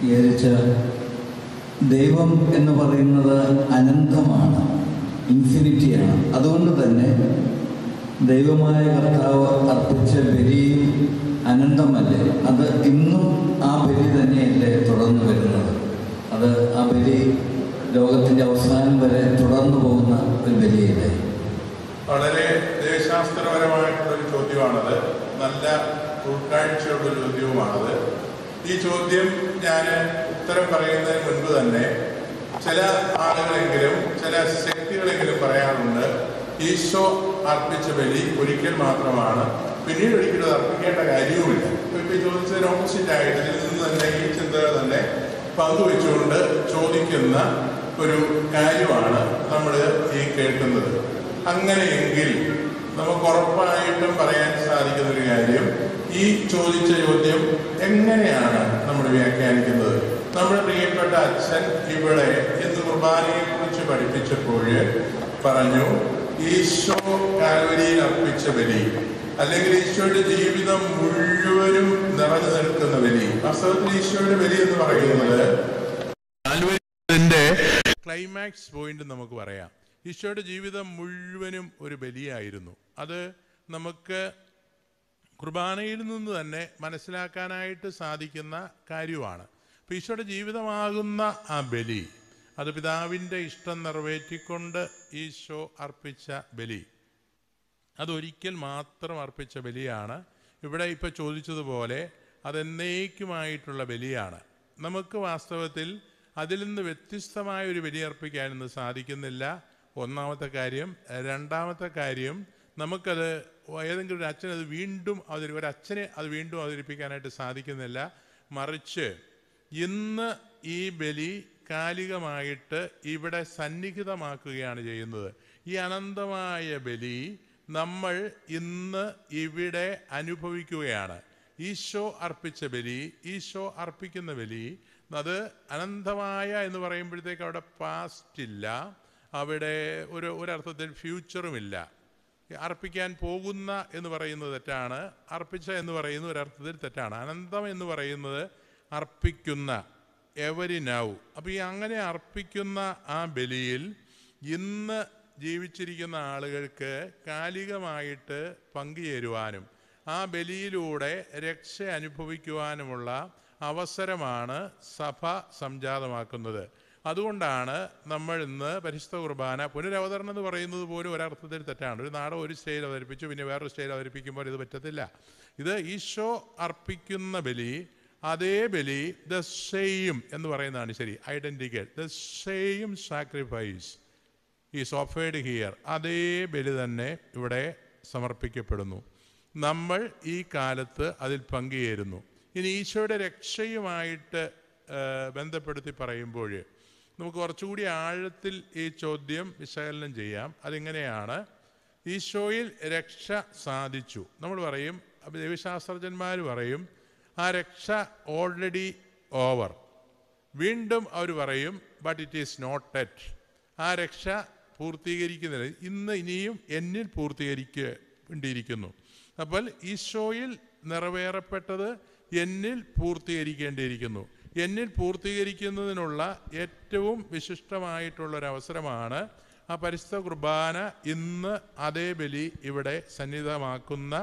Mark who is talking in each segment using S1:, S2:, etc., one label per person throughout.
S1: വിചാരിച്ച ദൈവം എന്ന് പറയുന്നത് അനന്തമാണ് ഇൻഫിനിറ്റിയാണ് അതുകൊണ്ട് തന്നെ ദൈവമായ കർത്താവ് അർപ്പിച്ച ബലിയും അനന്തമല്ലേ അത് ഇന്നും ആ ബലി തന്നെയല്ലേ തുടർന്നു വരുന്നത് അത് ആ ബലി ലോകത്തിൻ്റെ അവസാനം വരെ തുടർന്നു പോകുന്ന ഒരു ബലിയല്ലേ വളരെ ദേശാസ്ത്രപരമായിട്ടുള്ളൊരു ചോദ്യമാണത് നല്ല കൂട്ടാഴ്ചയുള്ള ചോദ്യവുമാണത് ഈ ചോദ്യം ഞാൻ ഉത്തരം പറയുന്നതിന് മുൻപ് തന്നെ ചില ആളുകളെങ്കിലും ചില ശക്തികളെങ്കിലും പറയാറുണ്ട് ഈശോ അർപ്പിച്ച ബലി ഒരിക്കൽ മാത്രമാണ് പിന്നീട് ഒരിക്കലും അർപ്പിക്കേണ്ട കാര്യവുമില്ല ഇപ്പൊ ഈ ചോദിച്ചതിന് ഓപ്പോസിറ്റ് ആയിട്ട് ഇതിൽ നിന്ന് തന്നെ ഈ ചിന്തകൾ തന്നെ പങ്കുവെച്ചുകൊണ്ട് ചോദിക്കുന്ന ഒരു കാര്യമാണ് നമ്മൾ ഈ കേൾക്കുന്നത് അങ്ങനെയെങ്കിൽ നമുക്ക് ഉറപ്പായിട്ടും പറയാൻ സാധിക്കുന്ന ഒരു കാര്യം ഈ ചോദിച്ച ചോദ്യം എങ്ങനെയാണ് നമ്മൾ വ്യാഖ്യാനിക്കുന്നത് നമ്മുടെ പ്രിയപ്പെട്ട അച്ഛൻ ഇവിടെ എന്ന് കുർബാനയെ കുറിച്ച് പഠിപ്പിച്ചപ്പോൾ പറഞ്ഞു ഈശോ കാൽവരിയിൽ അർപ്പിച്ച ബലി അല്ലെങ്കിൽ ഈശോയുടെ ജീവിതം മുഴുവനും നിറഞ്ഞു നിൽക്കുന്ന ബലി വാസ്തവത്തിൽ ഈശോയുടെ ബലി എന്ന് പറയുന്നത് ക്ലൈമാക്സ് പോയിന്റ് നമുക്ക് പറയാം ഈശോയുടെ ജീവിതം മുഴുവനും ഒരു ബലിയായിരുന്നു അത് നമുക്ക് കുർബാനയിൽ നിന്ന് തന്നെ മനസ്സിലാക്കാനായിട്ട് സാധിക്കുന്ന കാര്യമാണ് അപ്പം ഈശോയുടെ ജീവിതമാകുന്ന ആ ബലി അത് പിതാവിൻ്റെ ഇഷ്ടം നിറവേറ്റിക്കൊണ്ട് ഈശോ അർപ്പിച്ച ബലി അതൊരിക്കൽ മാത്രം അർപ്പിച്ച ബലിയാണ് ഇവിടെ ഇപ്പോൾ ചോദിച്ചതുപോലെ അതെന്നേക്കുമായിട്ടുള്ള ബലിയാണ് നമുക്ക് വാസ്തവത്തിൽ അതിൽ നിന്ന് വ്യത്യസ്തമായ ഒരു ബലി അർപ്പിക്കാനൊന്നും സാധിക്കുന്നില്ല ഒന്നാമത്തെ കാര്യം രണ്ടാമത്തെ കാര്യം നമുക്കത് ഏതെങ്കിലും ഒരു അച്ഛനത് വീണ്ടും അവതരി ഒരു അച്ഛനെ അത് വീണ്ടും അവതരിപ്പിക്കാനായിട്ട് സാധിക്കുന്നില്ല മറിച്ച് ഇന്ന് ഈ ബലി കാലികമായിട്ട് ഇവിടെ സന്നിഹിതമാക്കുകയാണ് ചെയ്യുന്നത് ഈ അനന്തമായ ബലി നമ്മൾ ഇന്ന് ഇവിടെ അനുഭവിക്കുകയാണ് ഈശോ അർപ്പിച്ച ബലി ഈശോ അർപ്പിക്കുന്ന ബലി അത് അനന്തമായ എന്ന് പറയുമ്പോഴത്തേക്ക് അവിടെ പാസ്റ്റ് ഇല്ല അവിടെ ഒരു ഒരർത്ഥത്തിൽ ഫ്യൂച്ചറുമില്ല അർപ്പിക്കാൻ പോകുന്ന എന്ന് പറയുന്നത് തെറ്റാണ് അർപ്പിച്ച എന്ന് പറയുന്നത് ഒരർത്ഥത്തിൽ തെറ്റാണ് അനന്തം എന്ന് പറയുന്നത് അർപ്പിക്കുന്ന എവരി നൗ അപ്പോൾ ഈ അങ്ങനെ അർപ്പിക്കുന്ന ആ ബലിയിൽ ഇന്ന് ജീവിച്ചിരിക്കുന്ന ആളുകൾക്ക് കാലികമായിട്ട് പങ്കുചേരുവാനും ആ ബലിയിലൂടെ രക്ഷ അനുഭവിക്കുവാനുമുള്ള അവസരമാണ് സഭ സംജാതമാക്കുന്നത് അതുകൊണ്ടാണ് നമ്മൾ ഇന്ന് പരിശുദ്ധ കുർബാന പുനരവതരണം എന്ന് പറയുന്നത് പോലും ഒരർത്ഥത്തിൽ തെറ്റാണ് ഒരു നാടോ ഒരു സ്റ്റേജിൽ അവതരിപ്പിച്ചു പിന്നെ വേറൊരു സ്റ്റേജിൽ അവതരിപ്പിക്കുമ്പോൾ ഇത് പറ്റത്തില്ല ഇത് ഈശോ അർപ്പിക്കുന്ന ബലി അതേ ബലി ദ സെയിം എന്ന് പറയുന്നതാണ് ശരി ഐഡൻറ്റിക്കൽ ദ സെയിം സാക്രിഫൈസ് ഈ സോഫേഡ് ഹിയർ അതേ ബലി തന്നെ ഇവിടെ സമർപ്പിക്കപ്പെടുന്നു നമ്മൾ ഈ കാലത്ത് അതിൽ പങ്കുചേരുന്നു ഇനി ഈശോയുടെ രക്ഷയുമായിട്ട് ബന്ധപ്പെടുത്തി പറയുമ്പോൾ നമുക്ക് കുറച്ചുകൂടി ആഴത്തിൽ ഈ ചോദ്യം വിശകലനം ചെയ്യാം അതിങ്ങനെയാണ് ഈശോയിൽ രക്ഷ സാധിച്ചു നമ്മൾ പറയും അപ്പോൾ ദൈവശാസ്ത്രജ്ഞന്മാർ പറയും ആ രക്ഷ ഓൾറെഡി ഓവർ വീണ്ടും അവർ പറയും but it is not at ആ രക്ഷ പൂർത്തീകരിക്കുന്നില്ല ഇന്ന് ഇനിയും എന്നിൽ പൂർത്തീകരിക്കേണ്ടിയിരിക്കുന്നു അപ്പോൾ ഈശോയിൽ നിറവേറപ്പെട്ടത് എന്നിൽ പൂർത്തീകരിക്കേണ്ടിയിരിക്കുന്നു എന്നിൽ പൂർത്തീകരിക്കുന്നതിനുള്ള ഏറ്റവും വിശിഷ്ടമായിട്ടുള്ളൊരവസരമാണ് ആ പരിസ്ഥ കുർബാന ഇന്ന് അതേ ബലി ഇവിടെ സന്നിധമാക്കുന്ന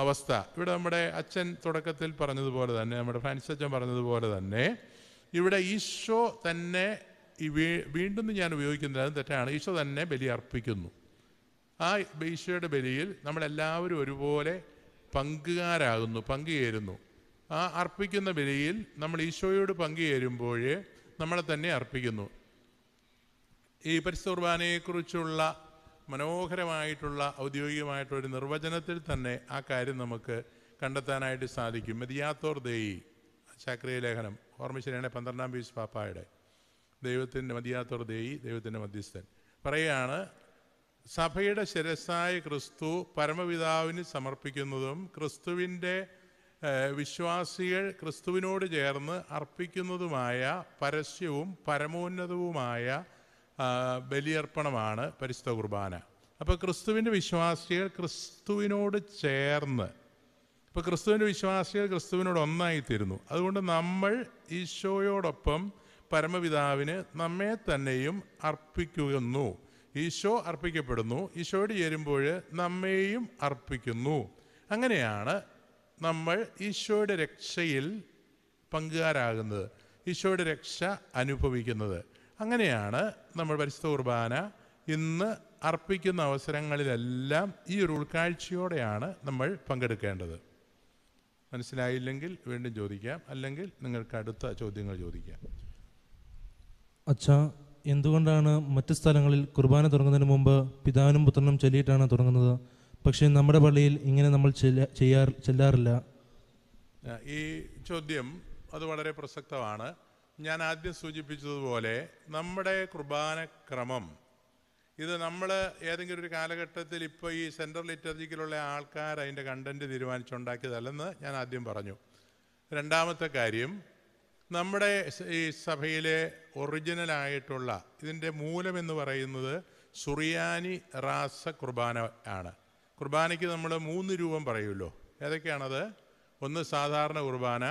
S1: അവസ്ഥ ഇവിടെ നമ്മുടെ അച്ഛൻ തുടക്കത്തിൽ പറഞ്ഞതുപോലെ തന്നെ നമ്മുടെ ഫ്രാൻസ് അച്ഛൻ പറഞ്ഞതുപോലെ തന്നെ ഇവിടെ ഈശോ തന്നെ വീണ്ടും ഞാൻ ഉപയോഗിക്കുന്നത് തെറ്റാണ് ഈശോ തന്നെ ബലി അർപ്പിക്കുന്നു ആ ഈശോയുടെ ബലിയിൽ നമ്മളെല്ലാവരും ഒരുപോലെ പങ്കുകാരാകുന്നു പങ്കുചേരുന്നു ആ അർപ്പിക്കുന്ന വിലയിൽ നമ്മൾ ഈശോയോട് പങ്കുചേരുമ്പോൾ നമ്മളെ തന്നെ അർപ്പിക്കുന്നു ഈ പരിശുദ്ധ മനോഹരമായിട്ടുള്ള ഔദ്യോഗികമായിട്ടൊരു നിർവചനത്തിൽ തന്നെ ആ കാര്യം നമുക്ക് കണ്ടെത്താനായിട്ട് സാധിക്കും മതിയാത്തോർ ദേയി ശാക്രിയ ലേഖനം ഓർമ്മശ്ശേരിയാണ് പന്ത്രണ്ടാം പീസ് പാപ്പായുടെ ദൈവത്തിൻ്റെ മതിയാത്തോർ ദേയി ദൈവത്തിൻ്റെ മധ്യസ്ഥൻ പറയാണ് സഭയുടെ ശിരസായ ക്രിസ്തു പരമപിതാവിന് സമർപ്പിക്കുന്നതും ക്രിസ്തുവിൻ്റെ വിശ്വാസികൾ ക്രിസ്തുവിനോട് ചേർന്ന് അർപ്പിക്കുന്നതുമായ പരസ്യവും പരമോന്നതവുമായ ബലിയർപ്പണമാണ് പരിശുദ്ധ കുർബാന അപ്പോൾ ക്രിസ്തുവിൻ്റെ വിശ്വാസികൾ ക്രിസ്തുവിനോട് ചേർന്ന് ഇപ്പോൾ ക്രിസ്തുവിൻ്റെ വിശ്വാസികൾ ക്രിസ്തുവിനോട് ഒന്നായിത്തീരുന്നു അതുകൊണ്ട് നമ്മൾ ഈശോയോടൊപ്പം പരമപിതാവിന് നമ്മെ തന്നെയും അർപ്പിക്കുന്നു ഈശോ അർപ്പിക്കപ്പെടുന്നു ഈശോയോട് ചേരുമ്പോൾ നമ്മെയും അർപ്പിക്കുന്നു അങ്ങനെയാണ് നമ്മൾ ഈശോയുടെ രക്ഷയിൽ പങ്കുകാരാകുന്നത് ഈശോയുടെ രക്ഷ അനുഭവിക്കുന്നത് അങ്ങനെയാണ് നമ്മൾ പരിശുദ്ധ കുർബാന ഇന്ന് അർപ്പിക്കുന്ന അവസരങ്ങളിലെല്ലാം ഈ ഒരു ഉൾക്കാഴ്ചയോടെയാണ് നമ്മൾ പങ്കെടുക്കേണ്ടത് മനസ്സിലായില്ലെങ്കിൽ വീണ്ടും ചോദിക്കാം അല്ലെങ്കിൽ നിങ്ങൾക്ക് അടുത്ത ചോദ്യങ്ങൾ ചോദിക്കാം അച്ഛാ എന്തുകൊണ്ടാണ് മറ്റ് സ്ഥലങ്ങളിൽ കുർബാന തുടങ്ങുന്നതിന് മുമ്പ് പിതാവിനും പുത്രനും ചൊല്ലിയിട്ടാണ് തുടങ്ങുന്നത് പക്ഷേ നമ്മുടെ പള്ളിയിൽ ഇങ്ങനെ നമ്മൾ ചെയ്യാർ ചെല്ലാറില്ല ഈ ചോദ്യം അത് വളരെ പ്രസക്തമാണ് ഞാൻ ആദ്യം സൂചിപ്പിച്ചതുപോലെ നമ്മുടെ കുർബാനക്രമം ഇത് നമ്മൾ ഏതെങ്കിലും ഒരു കാലഘട്ടത്തിൽ ഇപ്പോൾ ഈ സെൻട്രൽ ലിറ്റർജിക്കലുള്ള ആൾക്കാർ അതിൻ്റെ കണ്ടൻറ്റ് തീരുമാനിച്ചുണ്ടാക്കിയതല്ലെന്ന് ഞാൻ ആദ്യം പറഞ്ഞു രണ്ടാമത്തെ കാര്യം നമ്മുടെ ഈ സഭയിലെ ഒറിജിനലായിട്ടുള്ള ഇതിൻ്റെ മൂലമെന്ന് പറയുന്നത് സുറിയാനി റാസ കുർബാന ആണ് കുർബാനയ്ക്ക് നമ്മൾ മൂന്ന് രൂപം പറയുമല്ലോ ഏതൊക്കെയാണത് ഒന്ന് സാധാരണ കുർബാന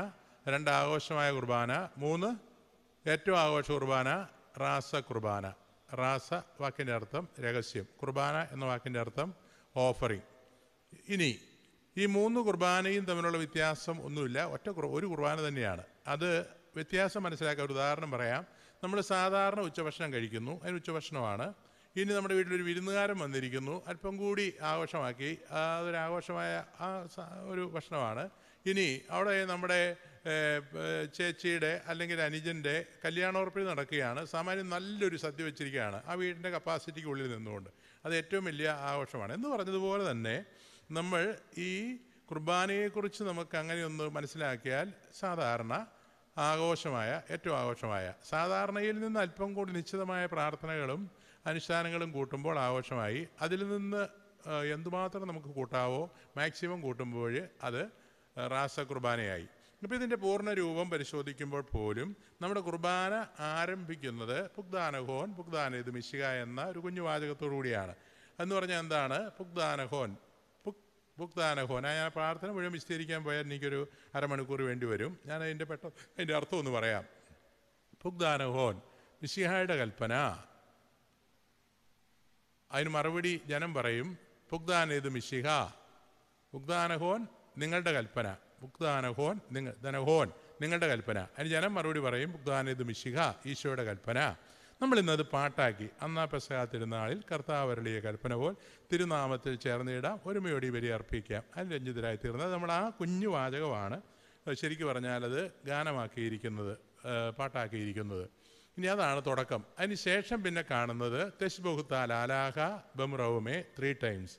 S1: രണ്ട് ആഘോഷമായ കുർബാന മൂന്ന് ഏറ്റവും ആഘോഷ കുർബാന റാസ കുർബാന റാസ വാക്കിൻ്റെ അർത്ഥം രഹസ്യം കുർബാന എന്ന വാക്കിൻ്റെ അർത്ഥം ഓഫറിങ് ഇനി ഈ മൂന്ന് കുർബാനയും തമ്മിലുള്ള വ്യത്യാസം ഒന്നുമില്ല ഒറ്റ ഒരു കുർബാന തന്നെയാണ് അത് വ്യത്യാസം മനസ്സിലാക്കാൻ ഒരു ഉദാഹരണം പറയാം നമ്മൾ സാധാരണ ഉച്ചഭക്ഷണം കഴിക്കുന്നു അതിന് ഉച്ചഭക്ഷണമാണ് ഇനി നമ്മുടെ വീട്ടിലൊരു വിരുന്നുകാരൻ വന്നിരിക്കുന്നു അല്പം കൂടി ആഘോഷമാക്കി അതൊരു ആഘോഷമായ ആ ഒരു ഭക്ഷണമാണ് ഇനി അവിടെ നമ്മുടെ ചേച്ചിയുടെ അല്ലെങ്കിൽ അനുജൻ്റെ കല്യാണോർപ്പിൽ നടക്കുകയാണ് സാമാന്യം നല്ലൊരു സദ്യ വെച്ചിരിക്കുകയാണ് ആ വീടിൻ്റെ കപ്പാസിറ്റിക്ക് ഉള്ളിൽ നിന്നുകൊണ്ട് അത് ഏറ്റവും വലിയ ആഘോഷമാണ് എന്ന് പറഞ്ഞതുപോലെ തന്നെ നമ്മൾ ഈ കുർബാനയെക്കുറിച്ച് നമുക്ക് അങ്ങനെ ഒന്ന് മനസ്സിലാക്കിയാൽ സാധാരണ ആഘോഷമായ ഏറ്റവും ആഘോഷമായ സാധാരണയിൽ നിന്ന് അല്പം കൂടി നിശ്ചിതമായ പ്രാർത്ഥനകളും അനുഷ്ഠാനങ്ങളും കൂട്ടുമ്പോൾ ആഘോഷമായി അതിൽ നിന്ന് എന്തുമാത്രം നമുക്ക് കൂട്ടാവോ മാക്സിമം കൂട്ടുമ്പോൾ അത് റാസ കുർബാനയായി ഇപ്പോൾ ഇതിൻ്റെ പൂർണ്ണ രൂപം പരിശോധിക്കുമ്പോൾ പോലും നമ്മുടെ കുർബാന ആരംഭിക്കുന്നത് പുഗ്ദാനഹോൻ ഇത് മിശിക എന്ന ഒരു കുഞ്ഞു വാചകത്തോടു കൂടിയാണ് എന്ന് പറഞ്ഞാൽ എന്താണ് പുഗ്ദാനഹോൻ പുക് പുഗ്ദാനഹോൻ ഞാൻ പ്രാർത്ഥന മുഴുവൻ വിശദീകരിക്കാൻ പോയാൽ എനിക്കൊരു അരമണിക്കൂർ വേണ്ടി വരും ഞാൻ അതിൻ്റെ പെട്ടെന്ന് അതിൻ്റെ അർത്ഥം ഒന്ന് പറയാം പുഗ്ദാനഹോൻ മിശിഹായുടെ കൽപ്പന അതിന് മറുപടി ജനം പറയും പുഗ്ദാനേത് മിശിഹ പുഗ്ദാനഹോൻ നിങ്ങളുടെ കൽപ്പന പുഗ്ദാനഹോൻ നിങ്ങൾ ധനഹോൻ നിങ്ങളുടെ കൽപ്പന അതിന് ജനം മറുപടി പറയും പുഗ്ദാനേത് മിശിഹ ഈശോയുടെ കൽപ്പന നമ്മൾ പാട്ടാക്കി അന്നാ പെസഹ തിരുനാളിൽ കർത്താവരളിയ കൽപ്പന പോൽ തിരുനാമത്തിൽ ചേർന്നിടാം ഒരുമയോടി വരി അർപ്പിക്കാം അതിന് രഞ്ജിതരായി തീർന്നത് നമ്മൾ ആ കുഞ്ഞു വാചകമാണ് ശരിക്കു പറഞ്ഞാലത് ഗാനമാക്കിയിരിക്കുന്നത് പാട്ടാക്കിയിരിക്കുന്നത് ഇനി അതാണ് തുടക്കം അതിന് ശേഷം പിന്നെ കാണുന്നത് തെശ്ബുഹുത്താൽ ആലാഹ ബംറവുമേ ത്രീ ടൈംസ്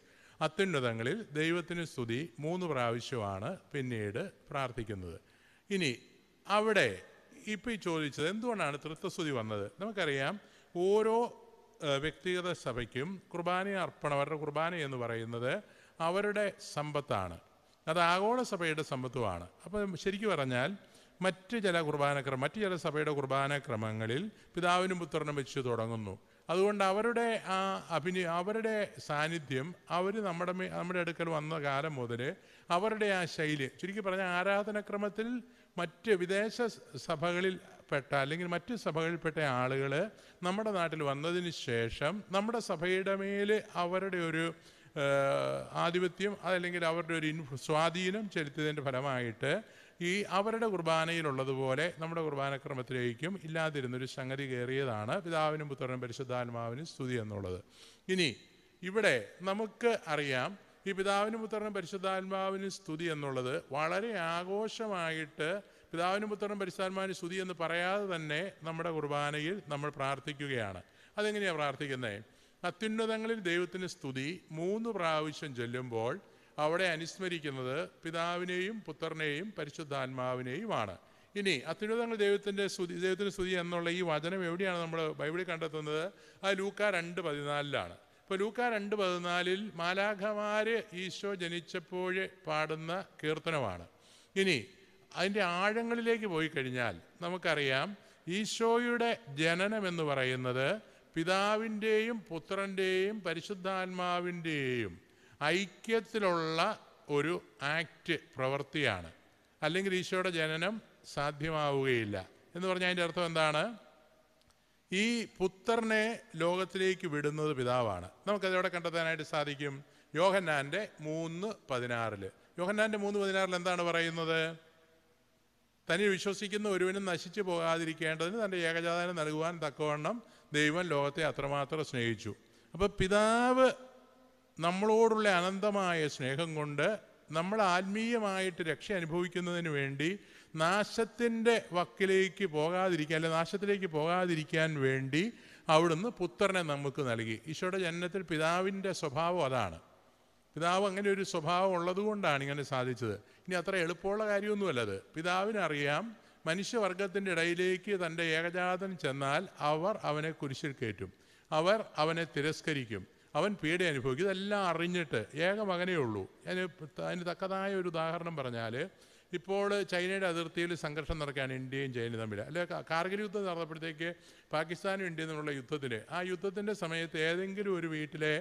S1: അത്യുന്നതങ്ങളിൽ ദൈവത്തിന് സ്തുതി മൂന്ന് പ്രാവശ്യമാണ് പിന്നീട് പ്രാർത്ഥിക്കുന്നത് ഇനി അവിടെ ഇപ്പോൾ ചോദിച്ചത് എന്തുകൊണ്ടാണ് തൃത്വസ്തുതി വന്നത് നമുക്കറിയാം ഓരോ വ്യക്തിഗത സഭയ്ക്കും കുർബാന അർപ്പണം അവരുടെ കുർബാന എന്ന് പറയുന്നത് അവരുടെ സമ്പത്താണ് അത് ആഗോള സഭയുടെ സമ്പത്തുമാണ് അപ്പം ശരിക്കു പറഞ്ഞാൽ മറ്റ് ചില കുർബാനക്രമം മറ്റ് ചില സഭയുടെ കുർബാനക്രമങ്ങളിൽ പിതാവിനും പുത്രനും വെച്ച് തുടങ്ങുന്നു അതുകൊണ്ട് അവരുടെ ആ അഭിനയ അവരുടെ സാന്നിധ്യം അവർ നമ്മുടെ നമ്മുടെ അടുക്കൽ വന്ന കാലം മുതൽ അവരുടെ ആ ശൈലി ചുരുക്കി പറഞ്ഞ ആരാധനക്രമത്തിൽ മറ്റ് വിദേശ സഭകളിൽ പെട്ട അല്ലെങ്കിൽ മറ്റ് സഭകളിൽപ്പെട്ട ആളുകൾ നമ്മുടെ നാട്ടിൽ വന്നതിന് ശേഷം നമ്മുടെ സഭയുടെ മേൽ അവരുടെ ഒരു ആധിപത്യം അതല്ലെങ്കിൽ അവരുടെ ഒരു സ്വാധീനം ചെലുത്തിയതിൻ്റെ ഫലമായിട്ട് ഈ അവരുടെ കുർബാനയിലുള്ളതുപോലെ നമ്മുടെ കുർബാനക്രമത്തിലേക്കും ഇല്ലാതിരുന്നൊരു സംഗതി കയറിയതാണ് പിതാവിനും പുത്രനും പരിശുദ്ധാത്മാവിനും സ്തുതി എന്നുള്ളത് ഇനി ഇവിടെ നമുക്ക് അറിയാം ഈ പിതാവിനും പുത്രനും പരിശുദ്ധാത്മാവിനും സ്തുതി എന്നുള്ളത് വളരെ ആഘോഷമായിട്ട് പിതാവിനും പുത്രനും പരിശുദ്ധാത്മാവിനും സ്തുതി എന്ന് പറയാതെ തന്നെ നമ്മുടെ കുർബാനയിൽ നമ്മൾ പ്രാർത്ഥിക്കുകയാണ് അതെങ്ങനെയാണ് പ്രാർത്ഥിക്കുന്നത് അത്യുന്നതങ്ങളിൽ ദൈവത്തിന് സ്തുതി മൂന്ന് പ്രാവശ്യം ചൊല്ലുമ്പോൾ അവിടെ അനുസ്മരിക്കുന്നത് പിതാവിനെയും പുത്രനെയും പരിശുദ്ധാത്മാവിനെയുമാണ് ഇനി അത്യുന്നതങ്ങൾ ദൈവത്തിൻ്റെ സ്തുതി ദൈവത്തിൻ്റെ സ്തുതി എന്നുള്ള ഈ വചനം എവിടെയാണ് നമ്മൾ ബൈബിളിൽ കണ്ടെത്തുന്നത് അത് ലൂക്ക രണ്ട് പതിനാലിലാണ് ഇപ്പോൾ ലൂക്ക രണ്ട് പതിനാലിൽ മാലാഖമാർ ഈശോ ജനിച്ചപ്പോൾ പാടുന്ന കീർത്തനമാണ് ഇനി അതിൻ്റെ ആഴങ്ങളിലേക്ക് പോയി കഴിഞ്ഞാൽ നമുക്കറിയാം ഈശോയുടെ ജനനം എന്ന് പറയുന്നത് പിതാവിൻ്റെയും പുത്രൻ്റെയും പരിശുദ്ധാത്മാവിൻ്റെയും ഐക്യത്തിലുള്ള ഒരു ആക്റ്റ് പ്രവൃത്തിയാണ് അല്ലെങ്കിൽ ഈശോയുടെ ജനനം സാധ്യമാവുകയില്ല എന്ന് പറഞ്ഞാൽ അതിൻ്റെ അർത്ഥം എന്താണ് ഈ പുത്രനെ ലോകത്തിലേക്ക് വിടുന്നത് പിതാവാണ് നമുക്കതെവിടെ കണ്ടെത്താനായിട്ട് സാധിക്കും യോഹന്നാൻ്റെ മൂന്ന് പതിനാറിൽ യോഹന്നാൻ്റെ മൂന്ന് പതിനാറിൽ എന്താണ് പറയുന്നത് തനിൽ വിശ്വസിക്കുന്ന ഒരുവനും നശിച്ചു പോകാതിരിക്കേണ്ടതിന് തൻ്റെ ഏകജാതനം നൽകുവാൻ തക്കവണ്ണം ദൈവം ലോകത്തെ അത്രമാത്രം സ്നേഹിച്ചു അപ്പോൾ പിതാവ് നമ്മളോടുള്ള അനന്തമായ സ്നേഹം കൊണ്ട് നമ്മൾ ആത്മീയമായിട്ട് രക്ഷ അനുഭവിക്കുന്നതിന് വേണ്ടി നാശത്തിൻ്റെ വക്കിലേക്ക് പോകാതിരിക്കാൻ അല്ലെ നാശത്തിലേക്ക് പോകാതിരിക്കാൻ വേണ്ടി അവിടുന്ന് പുത്രനെ നമുക്ക് നൽകി ഈശോയുടെ ജനനത്തിൽ പിതാവിൻ്റെ സ്വഭാവം അതാണ് പിതാവ് അങ്ങനെ ഒരു സ്വഭാവം ഉള്ളതുകൊണ്ടാണ് ഇങ്ങനെ സാധിച്ചത് ഇനി അത്ര എളുപ്പമുള്ള കാര്യമൊന്നുമല്ല അത് പിതാവിനറിയാം മനുഷ്യവർഗത്തിൻ്റെ ഇടയിലേക്ക് തൻ്റെ ഏകജാതൻ ചെന്നാൽ അവർ അവനെ കുരിശിൽ കയറ്റും അവർ അവനെ തിരസ്കരിക്കും അവൻ പേടി അനുഭവിക്കും ഇതെല്ലാം അറിഞ്ഞിട്ട് ഏക മകനേ ഉള്ളൂ ഞാൻ അതിന് തക്കതായ ഒരു ഉദാഹരണം പറഞ്ഞാൽ ഇപ്പോൾ ചൈനയുടെ അതിർത്തിയിൽ സംഘർഷം നടക്കുകയാണ് ഇന്ത്യയും ചൈനയും തമ്മിൽ അല്ലെ കാർഗിൽ യുദ്ധം നടന്നപ്പോഴത്തേക്ക് പാകിസ്ഥാനും ഇന്ത്യയും തമ്മിലുള്ള യുദ്ധത്തിൽ ആ യുദ്ധത്തിൻ്റെ സമയത്ത് ഏതെങ്കിലും ഒരു വീട്ടിലെ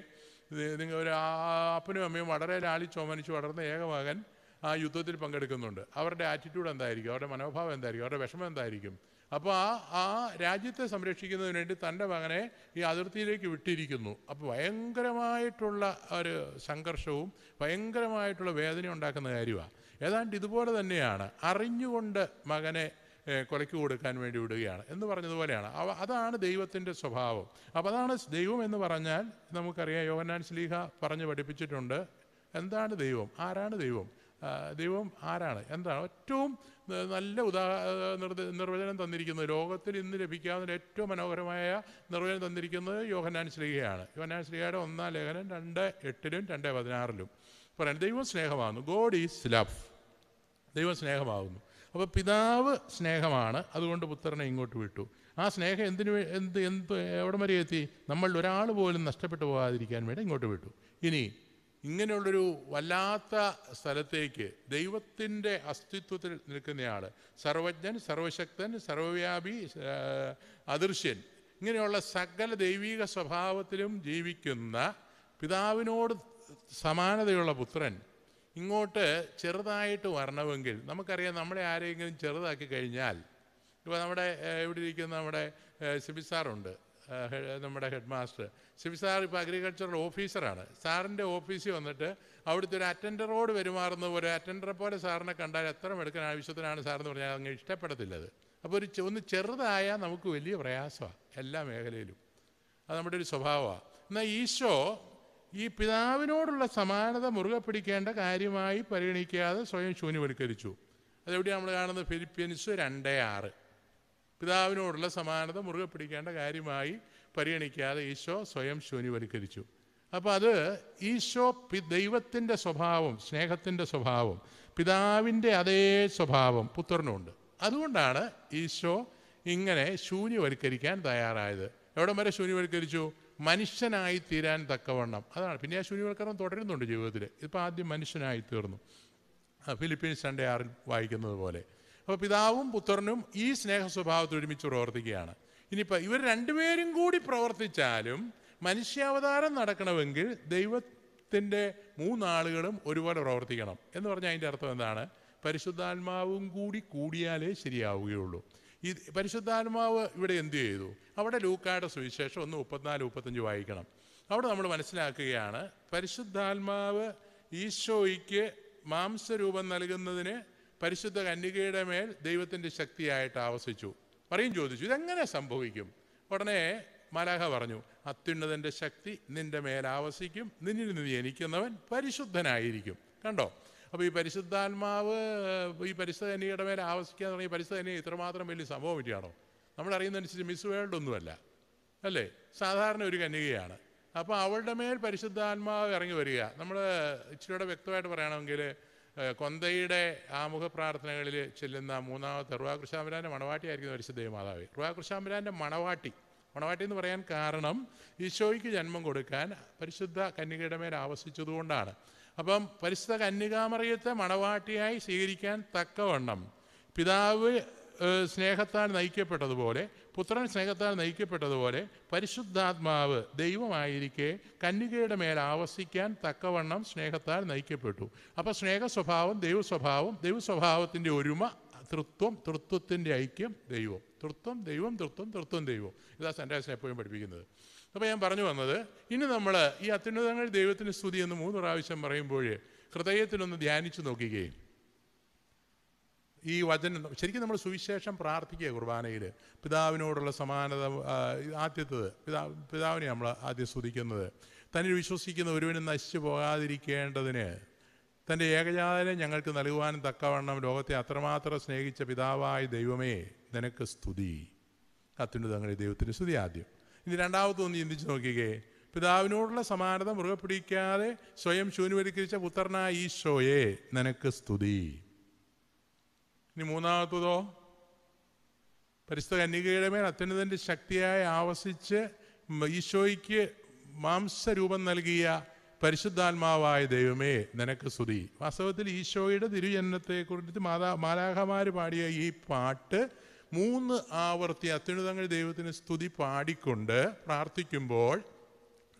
S1: നിങ്ങൾ ഒരു അപ്പനും അമ്മയും വളരെ ലാളിച്ചോമനിച്ച് വളർന്ന ഏക മകൻ ആ യുദ്ധത്തിൽ പങ്കെടുക്കുന്നുണ്ട് അവരുടെ ആറ്റിറ്റ്യൂഡ് എന്തായിരിക്കും അവരുടെ മനോഭാവം എന്തായിരിക്കും അവരുടെ വിഷമം എന്തായിരിക്കും അപ്പോൾ ആ ആ രാജ്യത്തെ സംരക്ഷിക്കുന്നതിന് വേണ്ടി തൻ്റെ മകനെ ഈ അതിർത്തിയിലേക്ക് വിട്ടിരിക്കുന്നു അപ്പോൾ ഭയങ്കരമായിട്ടുള്ള ഒരു സംഘർഷവും ഭയങ്കരമായിട്ടുള്ള വേദന ഉണ്ടാക്കുന്ന കാര്യമാണ് ഏതാണ്ട് ഇതുപോലെ തന്നെയാണ് അറിഞ്ഞുകൊണ്ട് മകനെ കൊലയ്ക്ക് കൊടുക്കാൻ വേണ്ടി വിടുകയാണ് എന്ന് പറഞ്ഞതുപോലെയാണ് അവ അതാണ് ദൈവത്തിൻ്റെ സ്വഭാവം അപ്പോൾ അതാണ് ദൈവം എന്ന് പറഞ്ഞാൽ നമുക്കറിയാം യോവനാൻ സ്ലീഹ പറഞ്ഞ് പഠിപ്പിച്ചിട്ടുണ്ട് എന്താണ് ദൈവം ആരാണ് ദൈവം ദൈവം ആരാണ് എന്താണ് ഏറ്റവും നല്ല ഉദാ നിർവചനം തന്നിരിക്കുന്നത് ലോകത്തിൽ ഇന്ന് ലഭിക്കാവുന്ന ഏറ്റവും മനോഹരമായ നിർവചനം തന്നിരിക്കുന്നത് യോഹനാൻ ശ്രീകയാണ് യോഹനാൻ ശ്രീകയുടെ ഒന്നാം ലേഖനം രണ്ട് എട്ടിലും രണ്ട് പതിനാറിലും പറയാൻ ദൈവം സ്നേഹമാകുന്നു ഗോഡ് ഈസ് ലവ് ദൈവം സ്നേഹമാകുന്നു അപ്പോൾ പിതാവ് സ്നേഹമാണ് അതുകൊണ്ട് പുത്രനെ ഇങ്ങോട്ട് വിട്ടു ആ സ്നേഹം എന്തിനു എന്ത് എന്ത് എവിടം വരെ എത്തി നമ്മൾ ഒരാൾ പോലും നഷ്ടപ്പെട്ടു പോകാതിരിക്കാൻ വേണ്ടി ഇങ്ങോട്ട് വിട്ടു ഇനി ഇങ്ങനെയുള്ളൊരു വല്ലാത്ത സ്ഥലത്തേക്ക് ദൈവത്തിൻ്റെ അസ്തിത്വത്തിൽ നിൽക്കുന്നയാൾ സർവജ്ഞൻ സർവശക്തൻ സർവവ്യാപി അദൃശ്യൻ ഇങ്ങനെയുള്ള സകല ദൈവീക സ്വഭാവത്തിലും ജീവിക്കുന്ന പിതാവിനോട് സമാനതയുള്ള പുത്രൻ ഇങ്ങോട്ട് ചെറുതായിട്ട് വരണമെങ്കിൽ നമുക്കറിയാം നമ്മളെ ആരെങ്കിലും ചെറുതാക്കി കഴിഞ്ഞാൽ ഇപ്പോൾ നമ്മുടെ ഇവിടെ ഇരിക്കുന്ന നമ്മുടെ സിബിസാറുണ്ട് സാറുണ്ട് നമ്മുടെ ഹെഡ് മാസ്റ്റർ ശിവ സാർ ഇപ്പോൾ അഗ്രികൾച്ചറൽ ഓഫീസറാണ് സാറിൻ്റെ ഓഫീസിൽ വന്നിട്ട് അവിടുത്തെ ഒരു അറ്റൻഡറോട് പെരുമാറുന്ന ഒരു അറ്റൻഡറെ പോലെ സാറിനെ കണ്ടാൽ എത്ര എടുക്കാൻ ആവശ്യത്തിനാണ് സാറെന്ന് പറഞ്ഞാൽ അങ്ങ് ഇഷ്ടപ്പെടത്തില്ലത് അപ്പോൾ ഒരു ഒന്ന് ചെറുതായാൽ നമുക്ക് വലിയ പ്രയാസമാണ് എല്ലാ മേഖലയിലും അത് നമ്മുടെ ഒരു സ്വഭാവമാണ് എന്നാൽ ഈശോ ഈ പിതാവിനോടുള്ള സമാനത മുറുകെ പിടിക്കേണ്ട കാര്യമായി പരിഗണിക്കാതെ സ്വയം ശൂന്യവൽക്കരിച്ചു അതെവിടെയാണ് നമ്മൾ കാണുന്നത് ഫിലിപ്പീൻസ് രണ്ടേ ആറ് പിതാവിനോടുള്ള സമാനത മുറുകെ പിടിക്കേണ്ട കാര്യമായി പരിഗണിക്കാതെ ഈശോ സ്വയം ശൂന്യവൽക്കരിച്ചു അപ്പോൾ അത് ഈശോ പി ദൈവത്തിൻ്റെ സ്വഭാവം സ്നേഹത്തിൻ്റെ സ്വഭാവം പിതാവിൻ്റെ അതേ സ്വഭാവം പുത്രനുണ്ട് അതുകൊണ്ടാണ് ഈശോ ഇങ്ങനെ ശൂന്യവൽക്കരിക്കാൻ തയ്യാറായത് എവിടം വരെ ശൂന്യവൽക്കരിച്ചു മനുഷ്യനായി തീരാൻ തക്കവണ്ണം അതാണ് പിന്നെ ആ ശൂന്യവൽക്കരണം തുടരുന്നുണ്ട് ജീവിതത്തിൽ ഇപ്പോൾ ആദ്യം മനുഷ്യനായി തീർന്നു ഫിലിപ്പീൻസ് രണ്ടേ ആറിൽ വായിക്കുന്നത് പോലെ അപ്പോൾ പിതാവും പുത്രനും ഈ സ്നേഹ സ്വഭാവത്തിൽ ഒരുമിച്ച് പ്രവർത്തിക്കുകയാണ് ഇനിയിപ്പോൾ ഇവർ രണ്ടുപേരും കൂടി പ്രവർത്തിച്ചാലും മനുഷ്യാവതാരം നടക്കണമെങ്കിൽ ദൈവത്തിൻ്റെ മൂന്നാളുകളും ഒരുപോലെ പ്രവർത്തിക്കണം എന്ന് പറഞ്ഞാൽ അതിൻ്റെ അർത്ഥം എന്താണ് പരിശുദ്ധാത്മാവും കൂടി കൂടിയാലേ ശരിയാവുകയുള്ളൂ ഈ പരിശുദ്ധാത്മാവ് ഇവിടെ എന്തു ചെയ്തു അവിടെ ലൂക്കായുടെ സുവിശേഷം ഒന്ന് മുപ്പത്തിനാല് മുപ്പത്തഞ്ച് വായിക്കണം അവിടെ നമ്മൾ മനസ്സിലാക്കുകയാണ് പരിശുദ്ധാത്മാവ് ഈശോയ്ക്ക് മാംസരൂപം നൽകുന്നതിന് പരിശുദ്ധ കന്യകയുടെ മേൽ ദൈവത്തിൻ്റെ ശക്തിയായിട്ട് ആവശിച്ചു പറയും ചോദിച്ചു ഇതെങ്ങനെ സംഭവിക്കും ഉടനെ മലാഹ പറഞ്ഞു അത്യുന്നതൻ്റെ ശക്തി നിന്റെ മേൽ ആവശിക്കും നിന്നിൽ നിന്ന് ജനിക്കുന്നവൻ പരിശുദ്ധനായിരിക്കും കണ്ടോ അപ്പോൾ ഈ പരിശുദ്ധാത്മാവ് ഈ പരിശുദ്ധ കന്യകയുടെ മേൽ ആവസിക്കുക എന്ന് പറഞ്ഞാൽ പരിശുദ്ധ കന്യക ഇത്രമാത്രം വലിയ സംഭവം പറ്റിയാണോ നമ്മൾ അനുസരിച്ച് മിസ് വേൾഡ് ഒന്നുമല്ല അല്ലേ സാധാരണ ഒരു കന്യകയാണ് അപ്പോൾ അവളുടെ മേൽ പരിശുദ്ധാത്മാവ് ഇറങ്ങി വരിക നമ്മൾ ഇച്ചിരിയുടെ വ്യക്തമായിട്ട് പറയണമെങ്കിൽ കൊന്തയുടെ ആമുഖ പ്രാർത്ഥനകളിൽ ചെല്ലുന്ന മൂന്നാമത്തെ റുവാകൃഷ്ണാമ്പുരാൻ്റെ മണവാട്ടിയായിരിക്കുന്ന പരിശുദ്ധ ദേവമാതാവ് റുവാകൃഷ്ണാമ്പുരാൻ്റെ മണവാട്ടി മണവാട്ടി എന്ന് പറയാൻ കാരണം ഈശോയ്ക്ക് ജന്മം കൊടുക്കാൻ പരിശുദ്ധ കന്യകയുടെ മേൽ ആവശിച്ചതുകൊണ്ടാണ് അപ്പം പരിശുദ്ധ കന്യകാമറിയത്തെ മണവാട്ടിയായി സ്വീകരിക്കാൻ തക്കവണ്ണം പിതാവ് സ്നേഹത്താൽ നയിക്കപ്പെട്ടതുപോലെ പുത്രൻ സ്നേഹത്താൽ നയിക്കപ്പെട്ടതുപോലെ പരിശുദ്ധാത്മാവ് ദൈവമായിരിക്കെ കന്യകയുടെ മേൽ ആവസിക്കാൻ തക്കവണ്ണം സ്നേഹത്താൽ നയിക്കപ്പെട്ടു അപ്പോൾ സ്നേഹ സ്വഭാവം ദൈവസ്വഭാവം ദൈവസ്വഭാവത്തിൻ്റെ ഒരുമ തൃത്വം തൃത്വത്തിൻ്റെ ഐക്യം ദൈവം തൃത്വം ദൈവം തൃത്വം തൃത്വം ദൈവം ഇതാ സെൻറ്റാസിനെ എപ്പോഴും പഠിപ്പിക്കുന്നത് അപ്പോൾ ഞാൻ പറഞ്ഞു വന്നത് ഇനി നമ്മൾ ഈ അത്യുന്നതങ്ങൾ ദൈവത്തിൻ്റെ സ്തുതി എന്ന് മൂന്ന് പ്രാവശ്യം പറയുമ്പോൾ ഹൃദയത്തിനൊന്ന് ധ്യാനിച്ചു നോക്കുകയും ഈ വചനം ശരിക്കും നമ്മൾ സുവിശേഷം പ്രാർത്ഥിക്കുക കുർബാനയിൽ പിതാവിനോടുള്ള സമാനത ആദ്യത്തത് പിതാ പിതാവിനെ നമ്മൾ ആദ്യം സ്തുതിക്കുന്നത് തന്നിൽ വിശ്വസിക്കുന്ന ഒരുവനും നശിച്ചു പോകാതിരിക്കേണ്ടതിന് തൻ്റെ ഏകജാതനെ ഞങ്ങൾക്ക് നൽകുവാനും തക്കവണ്ണം ലോകത്തെ അത്രമാത്രം സ്നേഹിച്ച പിതാവായ ദൈവമേ നിനക്ക് സ്തുതി തങ്ങളെ ദൈവത്തിന് സ്തുതി ആദ്യം ഇനി ഒന്ന് ചിന്തിച്ച് നോക്കിക്കേ പിതാവിനോടുള്ള സമാനത മുറുകെ പിടിക്കാതെ സ്വയം ശൂന്യവൽക്കരിച്ച പുത്രനായ ഈശോയെ നിനക്ക് സ്തുതി ഇനി മൂന്നാമത്തതോ പരിശുദ്ധ കന്യകയുടെ മേൽ അത്യുന്നതൻ്റെ ശക്തിയായി ആവസിച്ച് ഈശോയ്ക്ക് മാംസരൂപം നൽകിയ പരിശുദ്ധാത്മാവായ ദൈവമേ നിനക്ക് സ്തുതി വാസ്തവത്തിൽ ഈശോയുടെ തിരുജനനത്തെക്കുറിച്ച് മാതാ മാലാഖമാര് പാടിയ ഈ പാട്ട് മൂന്ന് ആവർത്തി അത്യുന്നതങ്ങൾ ദൈവത്തിന് സ്തുതി പാടിക്കൊണ്ട് പ്രാർത്ഥിക്കുമ്പോൾ